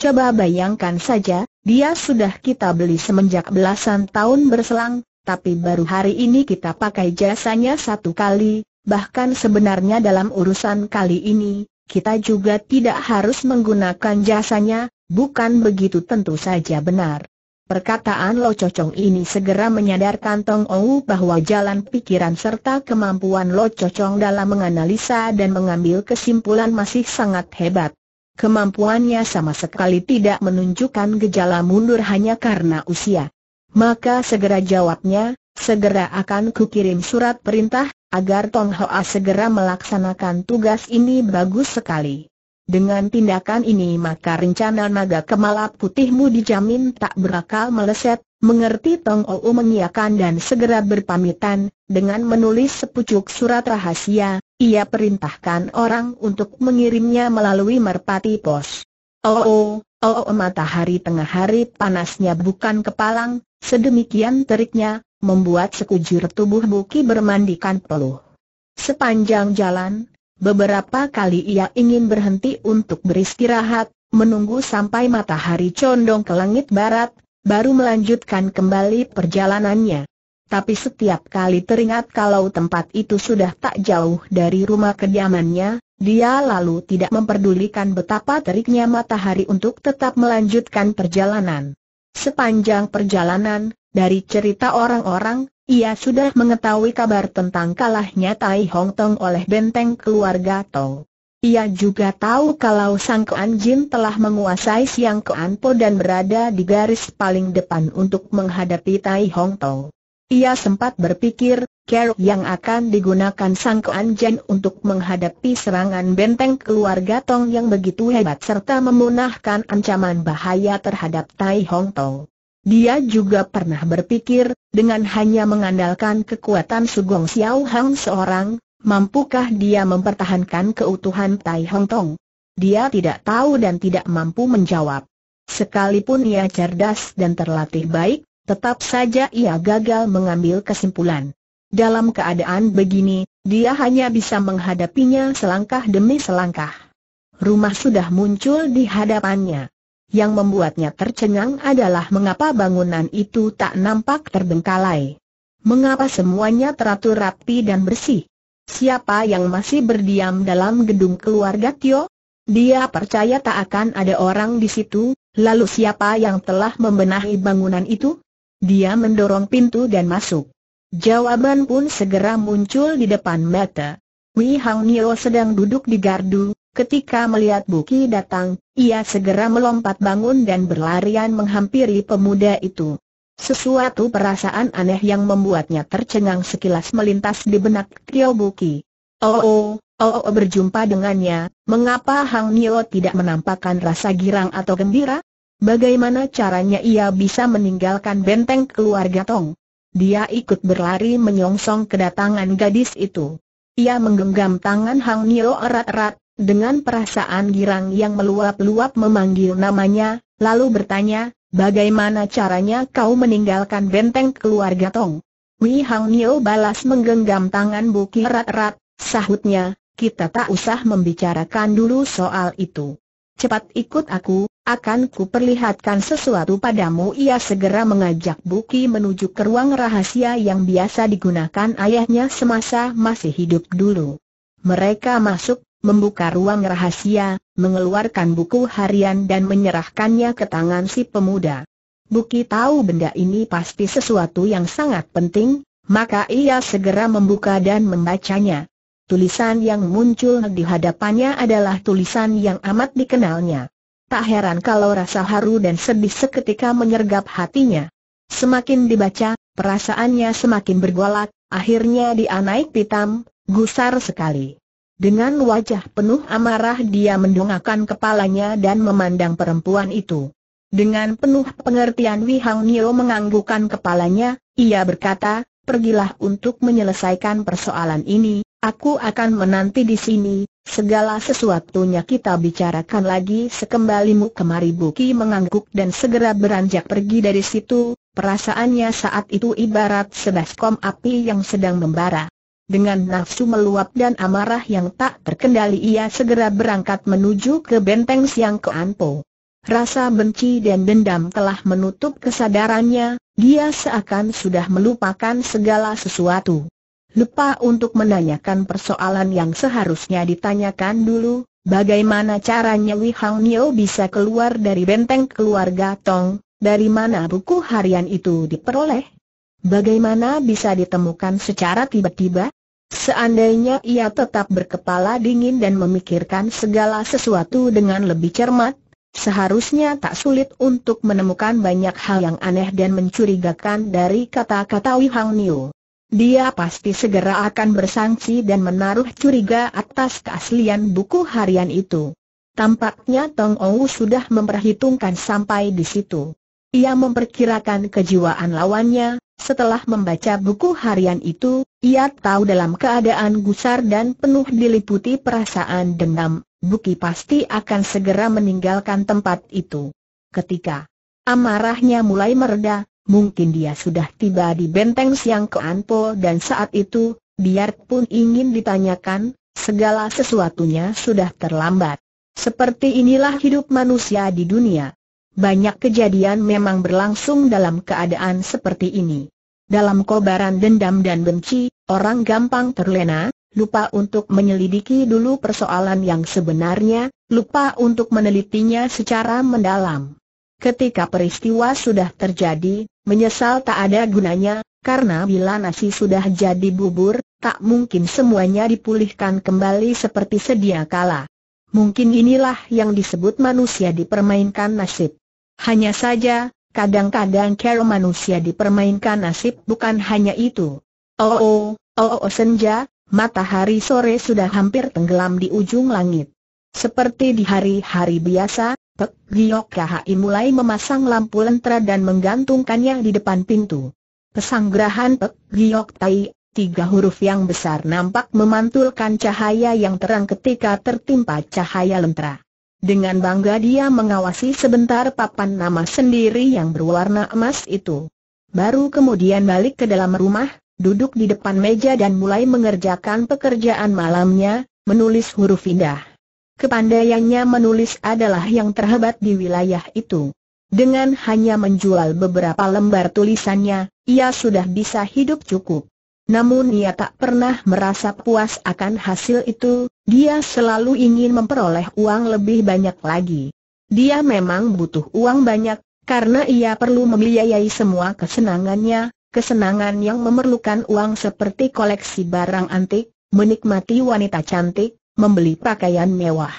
Coba bayangkan saja, dia sudah kita beli semenjak belasan tahun berselang, tapi baru hari ini kita pakai jasanya satu kali, bahkan sebenarnya dalam urusan kali ini, kita juga tidak harus menggunakan jasanya, bukan begitu tentu saja benar. Perkataan Lo Cocong ini segera menyadarkan Tong Ou bahwa jalan pikiran serta kemampuan Lo Cocong dalam menganalisa dan mengambil kesimpulan masih sangat hebat. Kemampuannya sama sekali tidak menunjukkan gejala mundur hanya karena usia. Maka segera jawabnya, segera akan kukirim surat perintah, agar Tong Hoa segera melaksanakan tugas ini bagus sekali. Dengan tindakan ini maka rencana naga kemalap putihmu dijamin tak berakal meleset, mengerti Tong Ou mengiakan dan segera berpamitan, dengan menulis sepucuk surat rahasia, ia perintahkan orang untuk mengirimnya melalui merpati pos. Oh, oh Oh, oh matahari tengah hari panasnya bukan kepalang, sedemikian teriknya, membuat sekujur tubuh Buki bermandikan peluh. Sepanjang jalan, beberapa kali ia ingin berhenti untuk beristirahat, menunggu sampai matahari condong ke langit barat, baru melanjutkan kembali perjalanannya. Tapi setiap kali teringat kalau tempat itu sudah tak jauh dari rumah kediamannya, dia lalu tidak memperdulikan betapa teriknya matahari untuk tetap melanjutkan perjalanan. Sepanjang perjalanan, dari cerita orang-orang, ia sudah mengetahui kabar tentang kalahnya Tai Hong Tong oleh benteng keluarga Tong. Ia juga tahu kalau Sang Kean Jin telah menguasai Siang Kean Po dan berada di garis paling depan untuk menghadapi Tai Hong Tong. Ia sempat berpikir, Ker yang akan digunakan Sang Kuan Jen untuk menghadapi serangan benteng keluarga Tong yang begitu hebat serta memunahkan ancaman bahaya terhadap Tai Hong Tong. Dia juga pernah berpikir, dengan hanya mengandalkan kekuatan Sugong Xiao Hang seorang, mampukah dia mempertahankan keutuhan Tai Hong Tong? Dia tidak tahu dan tidak mampu menjawab. Sekalipun ia cerdas dan terlatih baik, tetap saja ia gagal mengambil kesimpulan. Dalam keadaan begini, dia hanya bisa menghadapinya selangkah demi selangkah. Rumah sudah muncul di hadapannya. Yang membuatnya tercengang adalah mengapa bangunan itu tak nampak terbengkalai. Mengapa semuanya teratur rapi dan bersih? Siapa yang masih berdiam dalam gedung keluarga Tio? Dia percaya tak akan ada orang di situ, lalu siapa yang telah membenahi bangunan itu? Dia mendorong pintu dan masuk. Jawaban pun segera muncul di depan mata. Wei Hang Nio sedang duduk di gardu, ketika melihat Buki datang, ia segera melompat bangun dan berlarian menghampiri pemuda itu. Sesuatu perasaan aneh yang membuatnya tercengang sekilas melintas di benak Tio Buki. Oh, oh, oh, oh berjumpa dengannya, mengapa Hang Nio tidak menampakkan rasa girang atau gembira? Bagaimana caranya ia bisa meninggalkan benteng keluarga Tong? Dia ikut berlari menyongsong kedatangan gadis itu. Ia menggenggam tangan Hang Nio erat-erat, dengan perasaan girang yang meluap-luap memanggil namanya, lalu bertanya, bagaimana caranya kau meninggalkan benteng keluarga Tong? Wei Hang Nio balas menggenggam tangan Buki erat-erat, sahutnya, kita tak usah membicarakan dulu soal itu. Cepat ikut aku, akan ku perlihatkan sesuatu padamu Ia segera mengajak Buki menuju ke ruang rahasia yang biasa digunakan ayahnya semasa masih hidup dulu Mereka masuk, membuka ruang rahasia, mengeluarkan buku harian dan menyerahkannya ke tangan si pemuda Buki tahu benda ini pasti sesuatu yang sangat penting, maka ia segera membuka dan membacanya tulisan yang muncul di hadapannya adalah tulisan yang amat dikenalnya. Tak heran kalau rasa haru dan sedih seketika menyergap hatinya. Semakin dibaca, perasaannya semakin bergolak, akhirnya dia naik pitam, gusar sekali. Dengan wajah penuh amarah dia mendongakkan kepalanya dan memandang perempuan itu. Dengan penuh pengertian Wihang Hang Nio menganggukkan kepalanya, ia berkata, pergilah untuk menyelesaikan persoalan ini, Aku akan menanti di sini, segala sesuatunya kita bicarakan lagi sekembalimu kemari Buki mengangguk dan segera beranjak pergi dari situ, perasaannya saat itu ibarat sebaskom api yang sedang membara. Dengan nafsu meluap dan amarah yang tak terkendali ia segera berangkat menuju ke benteng Siang Keanpo. Rasa benci dan dendam telah menutup kesadarannya, dia seakan sudah melupakan segala sesuatu lupa untuk menanyakan persoalan yang seharusnya ditanyakan dulu, bagaimana caranya Wei Hang Nio bisa keluar dari benteng keluarga Tong, dari mana buku harian itu diperoleh? Bagaimana bisa ditemukan secara tiba-tiba? Seandainya ia tetap berkepala dingin dan memikirkan segala sesuatu dengan lebih cermat, seharusnya tak sulit untuk menemukan banyak hal yang aneh dan mencurigakan dari kata-kata Wihang Niu dia pasti segera akan bersangsi dan menaruh curiga atas keaslian buku harian itu. Tampaknya Tong Ou sudah memperhitungkan sampai di situ. Ia memperkirakan kejiwaan lawannya, setelah membaca buku harian itu, ia tahu dalam keadaan gusar dan penuh diliputi perasaan dendam, Buki pasti akan segera meninggalkan tempat itu. Ketika amarahnya mulai mereda, Mungkin dia sudah tiba di benteng Siang ke Anpo dan saat itu, biarpun ingin ditanyakan, segala sesuatunya sudah terlambat. Seperti inilah hidup manusia di dunia. Banyak kejadian memang berlangsung dalam keadaan seperti ini. Dalam kobaran dendam dan benci, orang gampang terlena, lupa untuk menyelidiki dulu persoalan yang sebenarnya, lupa untuk menelitinya secara mendalam. Ketika peristiwa sudah terjadi, menyesal tak ada gunanya, karena bila nasi sudah jadi bubur, tak mungkin semuanya dipulihkan kembali seperti sedia kala. Mungkin inilah yang disebut manusia dipermainkan nasib. Hanya saja, kadang-kadang cara manusia dipermainkan nasib bukan hanya itu. Oh oh, oh, oh senja, matahari sore sudah hampir tenggelam di ujung langit. Seperti di hari-hari biasa, Pek Giok KHI mulai memasang lampu lentera dan menggantungkannya di depan pintu. Pesanggrahan Pek Giok Tai, tiga huruf yang besar nampak memantulkan cahaya yang terang ketika tertimpa cahaya lentera. Dengan bangga dia mengawasi sebentar papan nama sendiri yang berwarna emas itu. Baru kemudian balik ke dalam rumah, duduk di depan meja dan mulai mengerjakan pekerjaan malamnya, menulis huruf indah. Kepandaiannya menulis adalah yang terhebat di wilayah itu. Dengan hanya menjual beberapa lembar tulisannya, ia sudah bisa hidup cukup. Namun ia tak pernah merasa puas akan hasil itu, dia selalu ingin memperoleh uang lebih banyak lagi. Dia memang butuh uang banyak, karena ia perlu membiayai semua kesenangannya, kesenangan yang memerlukan uang seperti koleksi barang antik, menikmati wanita cantik, membeli pakaian mewah.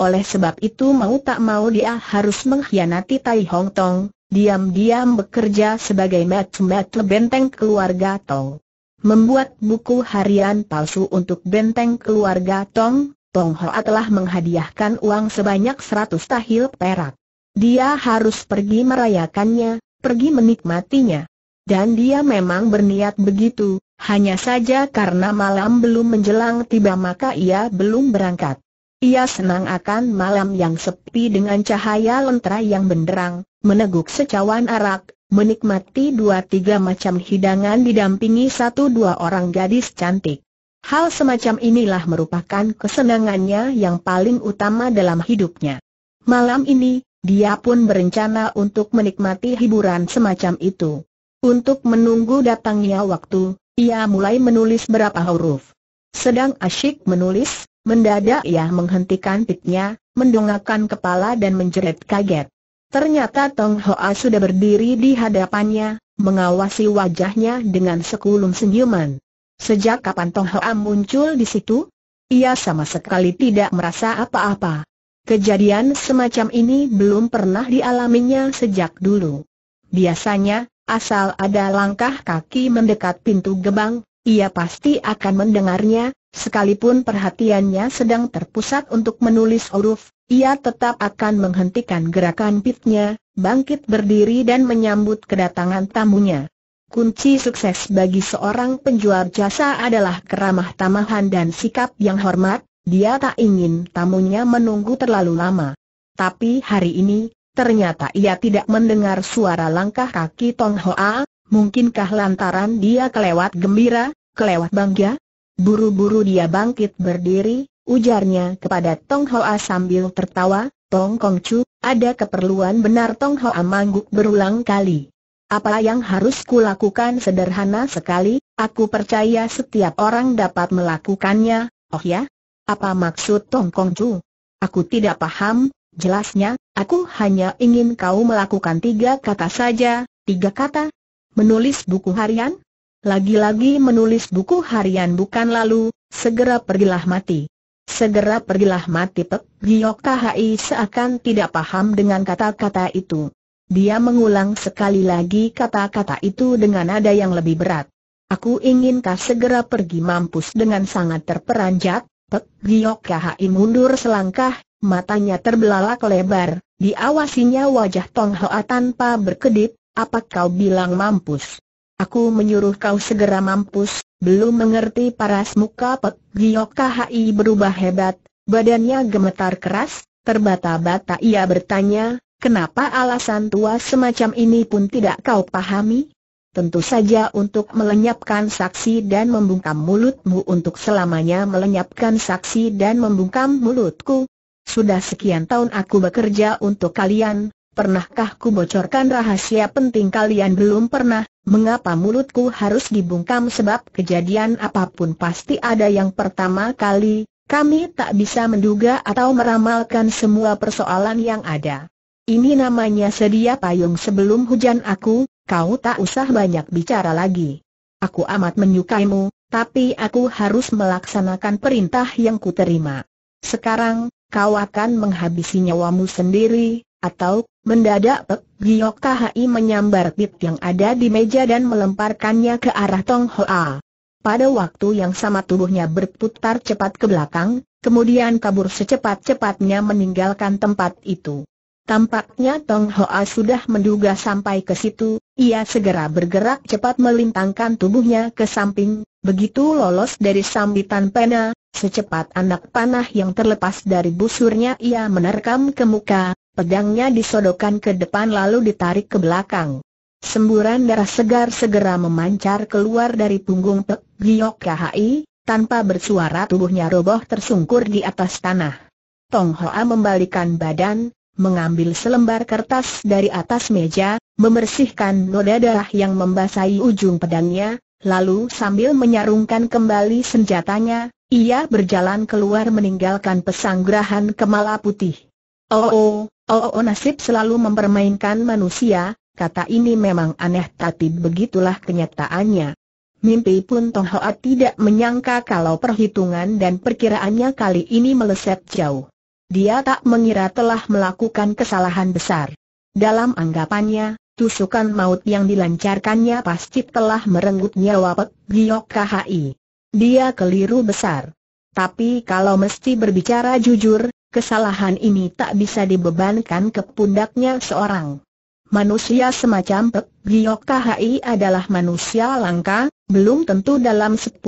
Oleh sebab itu mau tak mau dia harus mengkhianati Tai Hong Tong, diam-diam bekerja sebagai matchmaker benteng keluarga Tong. Membuat buku harian palsu untuk benteng keluarga Tong, Tong Hoa telah menghadiahkan uang sebanyak 100 tahil perak. Dia harus pergi merayakannya, pergi menikmatinya. Dan dia memang berniat begitu, hanya saja karena malam belum menjelang tiba maka ia belum berangkat. Ia senang akan malam yang sepi dengan cahaya lentera yang benderang, meneguk secawan arak, menikmati dua-tiga macam hidangan didampingi satu dua orang gadis cantik. Hal semacam inilah merupakan kesenangannya yang paling utama dalam hidupnya. Malam ini, dia pun berencana untuk menikmati hiburan semacam itu. Untuk menunggu datangnya waktu, ia mulai menulis berapa huruf. Sedang asyik menulis, mendadak ia menghentikan pitnya, mendongakkan kepala dan menjerit kaget. Ternyata Tong Hoa sudah berdiri di hadapannya, mengawasi wajahnya dengan sekulum senyuman. Sejak kapan Tong Hoa muncul di situ? Ia sama sekali tidak merasa apa-apa. Kejadian semacam ini belum pernah dialaminya sejak dulu. Biasanya, Asal ada langkah kaki mendekat pintu gebang, ia pasti akan mendengarnya, sekalipun perhatiannya sedang terpusat untuk menulis huruf, ia tetap akan menghentikan gerakan pitnya, bangkit berdiri dan menyambut kedatangan tamunya. Kunci sukses bagi seorang penjual jasa adalah keramah tamahan dan sikap yang hormat, dia tak ingin tamunya menunggu terlalu lama. Tapi hari ini, ternyata ia tidak mendengar suara langkah kaki Tong Hoa, mungkinkah lantaran dia kelewat gembira, kelewat bangga? Buru-buru dia bangkit berdiri, ujarnya kepada Tong Hoa sambil tertawa, Tong Kong Chu, ada keperluan benar Tong Hoa mangguk berulang kali. Apa yang harus kulakukan sederhana sekali, aku percaya setiap orang dapat melakukannya, oh ya? Apa maksud Tong Kong Chu? Aku tidak paham, jelasnya, Aku hanya ingin kau melakukan tiga kata saja, tiga kata. Menulis buku harian? Lagi-lagi menulis buku harian bukan lalu, segera pergilah mati. Segera pergilah mati Pek Giok KHI seakan tidak paham dengan kata-kata itu. Dia mengulang sekali lagi kata-kata itu dengan nada yang lebih berat. Aku ingin kau segera pergi mampus dengan sangat terperanjat, Pek Giok KHI mundur selangkah, matanya terbelalak lebar, diawasinya wajah Tong Hoa tanpa berkedip, apa kau bilang mampus? Aku menyuruh kau segera mampus, belum mengerti paras muka Pek Giok KHI berubah hebat, badannya gemetar keras, terbata-bata ia bertanya, kenapa alasan tua semacam ini pun tidak kau pahami? Tentu saja untuk melenyapkan saksi dan membungkam mulutmu untuk selamanya melenyapkan saksi dan membungkam mulutku, sudah sekian tahun aku bekerja untuk kalian, pernahkah ku bocorkan rahasia penting kalian belum pernah, mengapa mulutku harus dibungkam sebab kejadian apapun pasti ada yang pertama kali, kami tak bisa menduga atau meramalkan semua persoalan yang ada. Ini namanya sedia payung sebelum hujan aku, kau tak usah banyak bicara lagi. Aku amat menyukaimu, tapi aku harus melaksanakan perintah yang kuterima. Sekarang, kau akan menghabisi nyawamu sendiri, atau, mendadak Pek Giok Kahai menyambar pit yang ada di meja dan melemparkannya ke arah Tong Hoa. Pada waktu yang sama tubuhnya berputar cepat ke belakang, kemudian kabur secepat-cepatnya meninggalkan tempat itu. Tampaknya Tong Hoa sudah menduga sampai ke situ, ia segera bergerak cepat melintangkan tubuhnya ke samping, begitu lolos dari sambitan pena, Secepat anak panah yang terlepas dari busurnya ia menerkam ke muka, pedangnya disodokkan ke depan lalu ditarik ke belakang. Semburan darah segar segera memancar keluar dari punggung Pek Giok KHI, tanpa bersuara tubuhnya roboh tersungkur di atas tanah. Tong Hoa membalikan badan, mengambil selembar kertas dari atas meja, membersihkan noda darah yang membasahi ujung pedangnya, lalu sambil menyarungkan kembali senjatanya, ia berjalan keluar meninggalkan pesanggrahan kemala putih. Oh, oh, oh, oh nasib selalu mempermainkan manusia, kata ini memang aneh tapi begitulah kenyataannya. Mimpi pun Tong Hoa tidak menyangka kalau perhitungan dan perkiraannya kali ini meleset jauh. Dia tak mengira telah melakukan kesalahan besar. Dalam anggapannya, tusukan maut yang dilancarkannya pasti telah merenggut nyawa Pek Giok KHI. Dia keliru besar. Tapi kalau mesti berbicara jujur, kesalahan ini tak bisa dibebankan ke pundaknya seorang. Manusia semacam Pek Giyok KHI adalah manusia langka, belum tentu dalam 10.000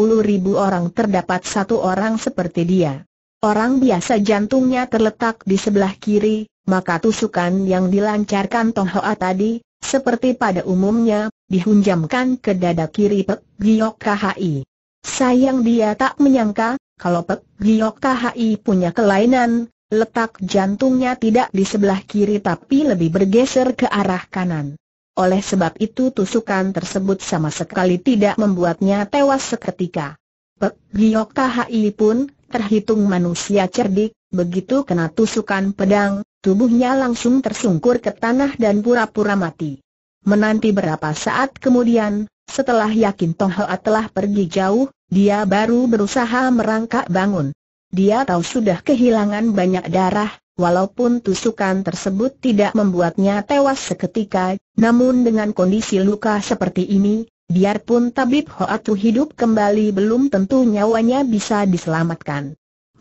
orang terdapat satu orang seperti dia. Orang biasa jantungnya terletak di sebelah kiri, maka tusukan yang dilancarkan Tong Hoa tadi, seperti pada umumnya, dihunjamkan ke dada kiri Pek Giyok KHI. Sayang dia tak menyangka, kalau Pek Giyok KHI punya kelainan, letak jantungnya tidak di sebelah kiri tapi lebih bergeser ke arah kanan. Oleh sebab itu tusukan tersebut sama sekali tidak membuatnya tewas seketika. Pek Giyok KHI pun, terhitung manusia cerdik, begitu kena tusukan pedang, tubuhnya langsung tersungkur ke tanah dan pura-pura mati. Menanti berapa saat kemudian, setelah yakin Tong Hoa telah pergi jauh, dia baru berusaha merangkak bangun. Dia tahu sudah kehilangan banyak darah, walaupun tusukan tersebut tidak membuatnya tewas seketika, namun dengan kondisi luka seperti ini, biarpun tabib Hoa Tu hidup kembali belum tentu nyawanya bisa diselamatkan.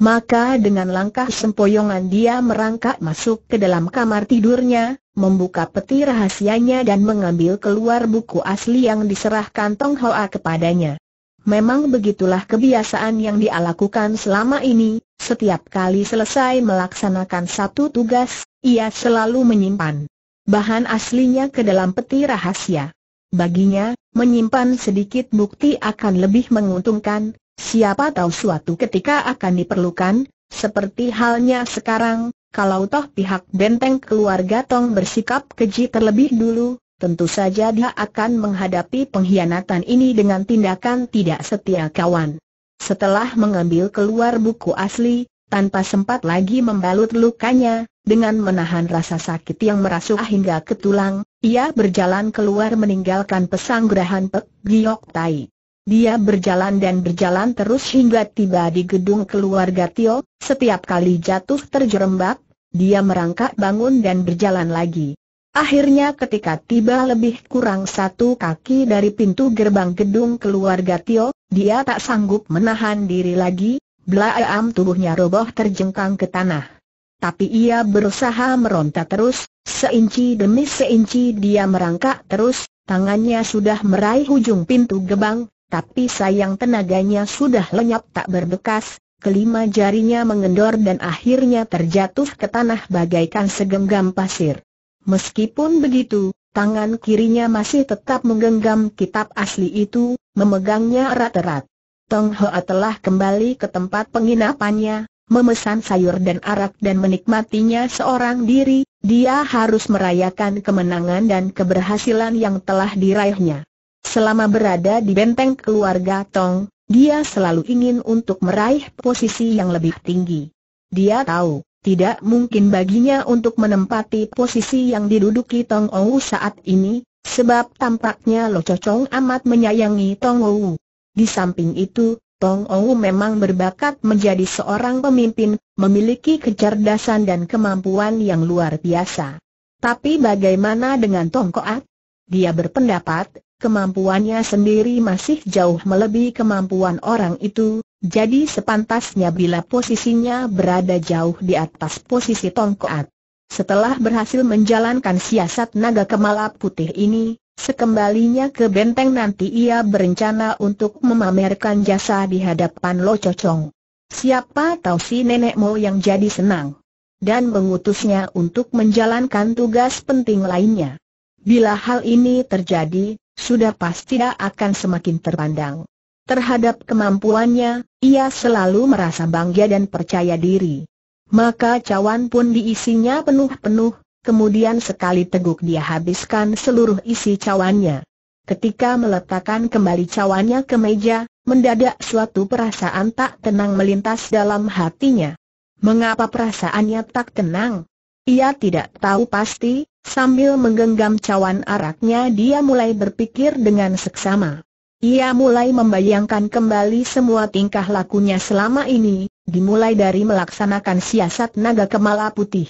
Maka dengan langkah sempoyongan dia merangkak masuk ke dalam kamar tidurnya, membuka peti rahasianya dan mengambil keluar buku asli yang diserahkan Tong Hoa kepadanya. Memang begitulah kebiasaan yang dia lakukan selama ini, setiap kali selesai melaksanakan satu tugas, ia selalu menyimpan bahan aslinya ke dalam peti rahasia. Baginya, menyimpan sedikit bukti akan lebih menguntungkan, Siapa tahu suatu ketika akan diperlukan, seperti halnya sekarang, kalau toh pihak benteng keluarga Tong bersikap keji terlebih dulu, tentu saja dia akan menghadapi pengkhianatan ini dengan tindakan tidak setia kawan. Setelah mengambil keluar buku asli, tanpa sempat lagi membalut lukanya, dengan menahan rasa sakit yang merasuk hingga ke tulang, ia berjalan keluar meninggalkan pesanggrahan Pek Giok Tai. Dia berjalan dan berjalan terus hingga tiba di gedung keluarga Tio, setiap kali jatuh terjerembab, dia merangkak bangun dan berjalan lagi. Akhirnya ketika tiba lebih kurang satu kaki dari pintu gerbang gedung keluarga Tio, dia tak sanggup menahan diri lagi, belaam tubuhnya roboh terjengkang ke tanah. Tapi ia berusaha meronta terus, seinci demi seinci dia merangkak terus, tangannya sudah meraih ujung pintu gerbang. Tapi sayang tenaganya sudah lenyap tak berbekas, kelima jarinya mengendor dan akhirnya terjatuh ke tanah bagaikan segenggam pasir. Meskipun begitu, tangan kirinya masih tetap menggenggam kitab asli itu, memegangnya erat-erat. Tong Hoa telah kembali ke tempat penginapannya, memesan sayur dan arak dan menikmatinya seorang diri, dia harus merayakan kemenangan dan keberhasilan yang telah diraihnya. Selama berada di benteng keluarga Tong, dia selalu ingin untuk meraih posisi yang lebih tinggi. Dia tahu, tidak mungkin baginya untuk menempati posisi yang diduduki Tong Ou saat ini, sebab tampaknya Lo Cocong amat menyayangi Tong Ou. Di samping itu, Tong Ou memang berbakat menjadi seorang pemimpin, memiliki kecerdasan dan kemampuan yang luar biasa. Tapi bagaimana dengan Tong Koat? Dia berpendapat, kemampuannya sendiri masih jauh melebihi kemampuan orang itu, jadi sepantasnya bila posisinya berada jauh di atas posisi Tongkoat. Setelah berhasil menjalankan siasat naga kemala putih ini, sekembalinya ke benteng nanti ia berencana untuk memamerkan jasa di hadapan Lo Cocong. Siapa tahu si nenek Mo yang jadi senang dan mengutusnya untuk menjalankan tugas penting lainnya. Bila hal ini terjadi, sudah pasti akan semakin terpandang. Terhadap kemampuannya, ia selalu merasa bangga dan percaya diri. Maka cawan pun diisinya penuh-penuh, kemudian sekali teguk dia habiskan seluruh isi cawannya. Ketika meletakkan kembali cawannya ke meja, mendadak suatu perasaan tak tenang melintas dalam hatinya. Mengapa perasaannya tak tenang? Ia tidak tahu pasti, Sambil menggenggam cawan araknya dia mulai berpikir dengan seksama. Ia mulai membayangkan kembali semua tingkah lakunya selama ini, dimulai dari melaksanakan siasat naga kemala putih.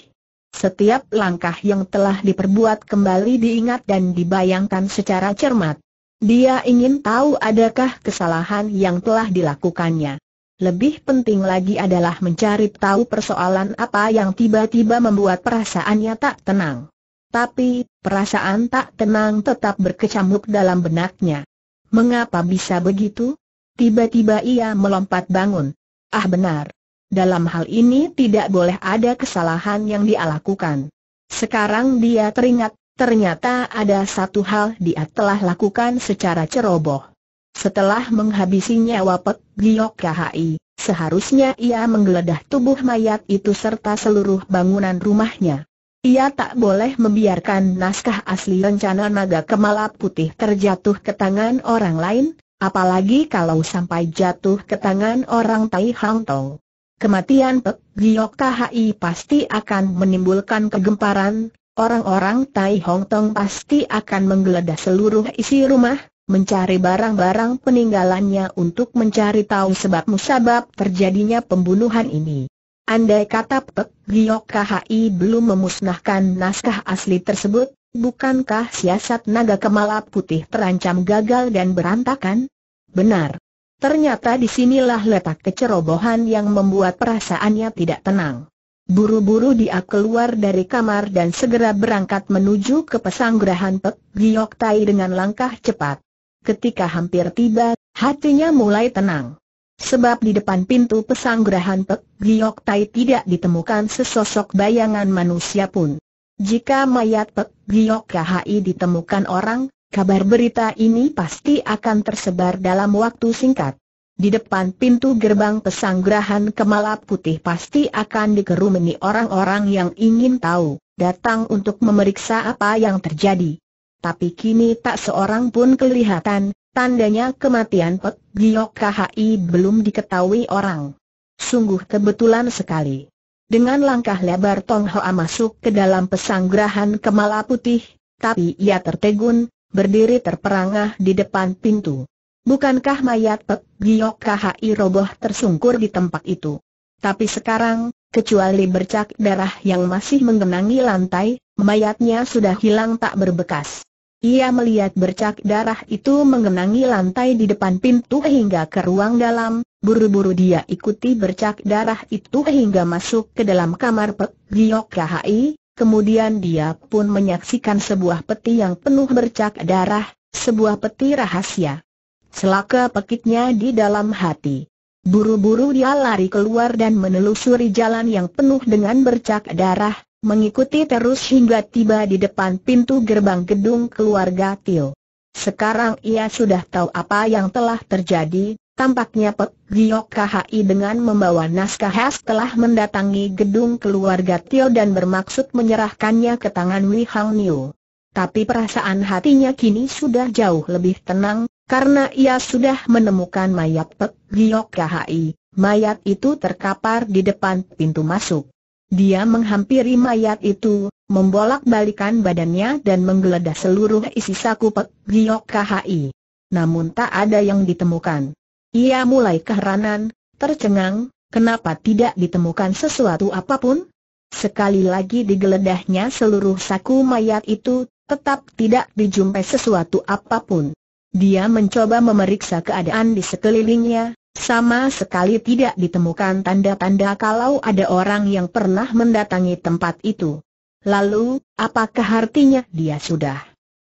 Setiap langkah yang telah diperbuat kembali diingat dan dibayangkan secara cermat. Dia ingin tahu adakah kesalahan yang telah dilakukannya. Lebih penting lagi adalah mencari tahu persoalan apa yang tiba-tiba membuat perasaannya tak tenang tapi perasaan tak tenang tetap berkecamuk dalam benaknya. Mengapa bisa begitu? Tiba-tiba ia melompat bangun. Ah benar. Dalam hal ini tidak boleh ada kesalahan yang dia lakukan. Sekarang dia teringat, ternyata ada satu hal dia telah lakukan secara ceroboh. Setelah menghabisi nyawa Pek Giok KHI, seharusnya ia menggeledah tubuh mayat itu serta seluruh bangunan rumahnya. Ia tak boleh membiarkan naskah asli rencana naga kemalap putih terjatuh ke tangan orang lain, apalagi kalau sampai jatuh ke tangan orang Tai Hang Tong. Kematian Pek Giok KHI pasti akan menimbulkan kegemparan, orang-orang Tai Hong Tong pasti akan menggeledah seluruh isi rumah, mencari barang-barang peninggalannya untuk mencari tahu sebab musabab terjadinya pembunuhan ini. Andai kata Pek Giok KHI belum memusnahkan naskah asli tersebut, bukankah siasat naga kemala putih terancam gagal dan berantakan? Benar. Ternyata disinilah letak kecerobohan yang membuat perasaannya tidak tenang. Buru-buru dia keluar dari kamar dan segera berangkat menuju ke pesanggrahan Pek Giok Tai dengan langkah cepat. Ketika hampir tiba, hatinya mulai tenang. Sebab di depan pintu pesanggrahan Pek Giok Tai tidak ditemukan sesosok bayangan manusia pun. Jika mayat Pek Giok KHI ditemukan orang, kabar berita ini pasti akan tersebar dalam waktu singkat. Di depan pintu gerbang pesanggrahan Kemala Putih pasti akan dikerumuni orang-orang yang ingin tahu, datang untuk memeriksa apa yang terjadi. Tapi kini tak seorang pun kelihatan, Tandanya kematian Pek Giok KHI belum diketahui orang. Sungguh kebetulan sekali. Dengan langkah lebar Tong Hoa masuk ke dalam pesanggrahan kemala putih, tapi ia tertegun, berdiri terperangah di depan pintu. Bukankah mayat Pek Giok KHI roboh tersungkur di tempat itu? Tapi sekarang, kecuali bercak darah yang masih menggenangi lantai, mayatnya sudah hilang tak berbekas. Ia melihat bercak darah itu mengenangi lantai di depan pintu hingga ke ruang dalam, buru-buru dia ikuti bercak darah itu hingga masuk ke dalam kamar Pek Giok KHI, kemudian dia pun menyaksikan sebuah peti yang penuh bercak darah, sebuah peti rahasia. Selaka pekitnya di dalam hati. Buru-buru dia lari keluar dan menelusuri jalan yang penuh dengan bercak darah, mengikuti terus hingga tiba di depan pintu gerbang gedung keluarga Tio. Sekarang ia sudah tahu apa yang telah terjadi, tampaknya Pek Giok KHI dengan membawa naskah khas telah mendatangi gedung keluarga Tio dan bermaksud menyerahkannya ke tangan Wi Hang Niu. Tapi perasaan hatinya kini sudah jauh lebih tenang, karena ia sudah menemukan mayat Pek Giok KHI. Mayat itu terkapar di depan pintu masuk. Dia menghampiri mayat itu, membolak-balikan badannya dan menggeledah seluruh isi saku Pek Giok KHI. Namun tak ada yang ditemukan. Ia mulai keheranan, tercengang, kenapa tidak ditemukan sesuatu apapun? Sekali lagi digeledahnya seluruh saku mayat itu, tetap tidak dijumpai sesuatu apapun. Dia mencoba memeriksa keadaan di sekelilingnya, sama sekali tidak ditemukan tanda-tanda kalau ada orang yang pernah mendatangi tempat itu. Lalu, apakah artinya dia sudah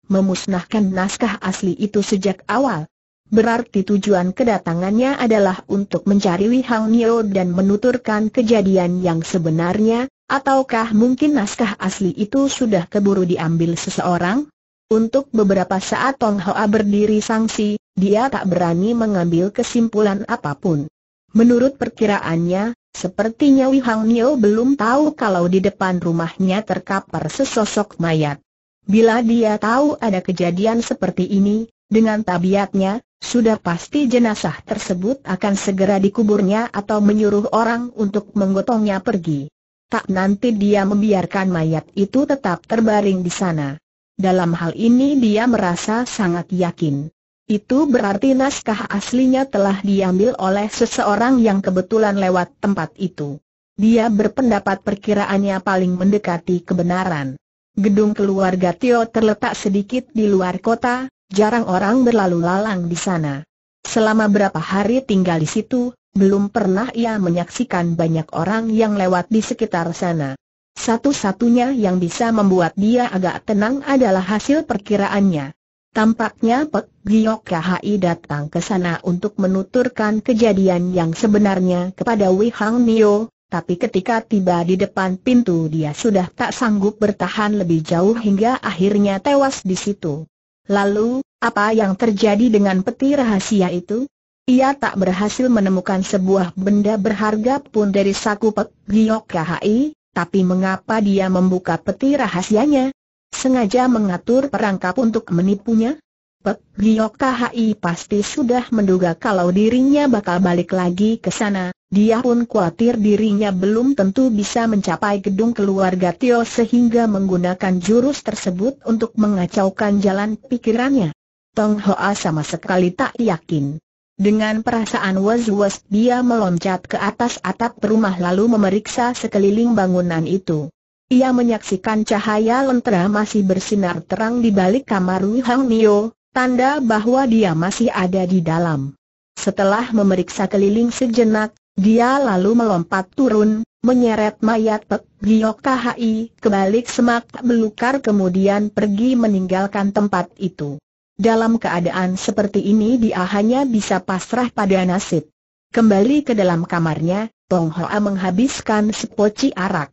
memusnahkan naskah asli itu sejak awal? Berarti tujuan kedatangannya adalah untuk mencari Wi Hang Nio dan menuturkan kejadian yang sebenarnya, ataukah mungkin naskah asli itu sudah keburu diambil seseorang? Untuk beberapa saat Tong Hoa berdiri sangsi, dia tak berani mengambil kesimpulan apapun. Menurut perkiraannya, sepertinya Wei Hang Nio belum tahu kalau di depan rumahnya terkapar sesosok mayat. Bila dia tahu ada kejadian seperti ini, dengan tabiatnya, sudah pasti jenazah tersebut akan segera dikuburnya atau menyuruh orang untuk menggotongnya pergi. Tak nanti dia membiarkan mayat itu tetap terbaring di sana. Dalam hal ini dia merasa sangat yakin. Itu berarti naskah aslinya telah diambil oleh seseorang yang kebetulan lewat tempat itu. Dia berpendapat perkiraannya paling mendekati kebenaran. Gedung keluarga Tio terletak sedikit di luar kota, jarang orang berlalu lalang di sana. Selama berapa hari tinggal di situ, belum pernah ia menyaksikan banyak orang yang lewat di sekitar sana. Satu-satunya yang bisa membuat dia agak tenang adalah hasil perkiraannya. Tampaknya Pek Gyo Kahai datang ke sana untuk menuturkan kejadian yang sebenarnya kepada Wei Hang Nio, tapi ketika tiba di depan pintu dia sudah tak sanggup bertahan lebih jauh hingga akhirnya tewas di situ. Lalu, apa yang terjadi dengan peti rahasia itu? Ia tak berhasil menemukan sebuah benda berharga pun dari saku Pek Gyo Kahai, tapi mengapa dia membuka peti rahasianya? sengaja mengatur perangkap untuk menipunya? Pek Giyok KHI pasti sudah menduga kalau dirinya bakal balik lagi ke sana, dia pun khawatir dirinya belum tentu bisa mencapai gedung keluarga Tio sehingga menggunakan jurus tersebut untuk mengacaukan jalan pikirannya. Tong Hoa sama sekali tak yakin. Dengan perasaan was-was dia meloncat ke atas atap rumah lalu memeriksa sekeliling bangunan itu. Ia menyaksikan cahaya lentera masih bersinar terang di balik kamar Wu Hang Nio, tanda bahwa dia masih ada di dalam. Setelah memeriksa keliling sejenak, dia lalu melompat turun, menyeret mayat Pek Giok KHI ke balik semak belukar kemudian pergi meninggalkan tempat itu. Dalam keadaan seperti ini dia hanya bisa pasrah pada nasib. Kembali ke dalam kamarnya, Tong Hoa menghabiskan sepoci arak.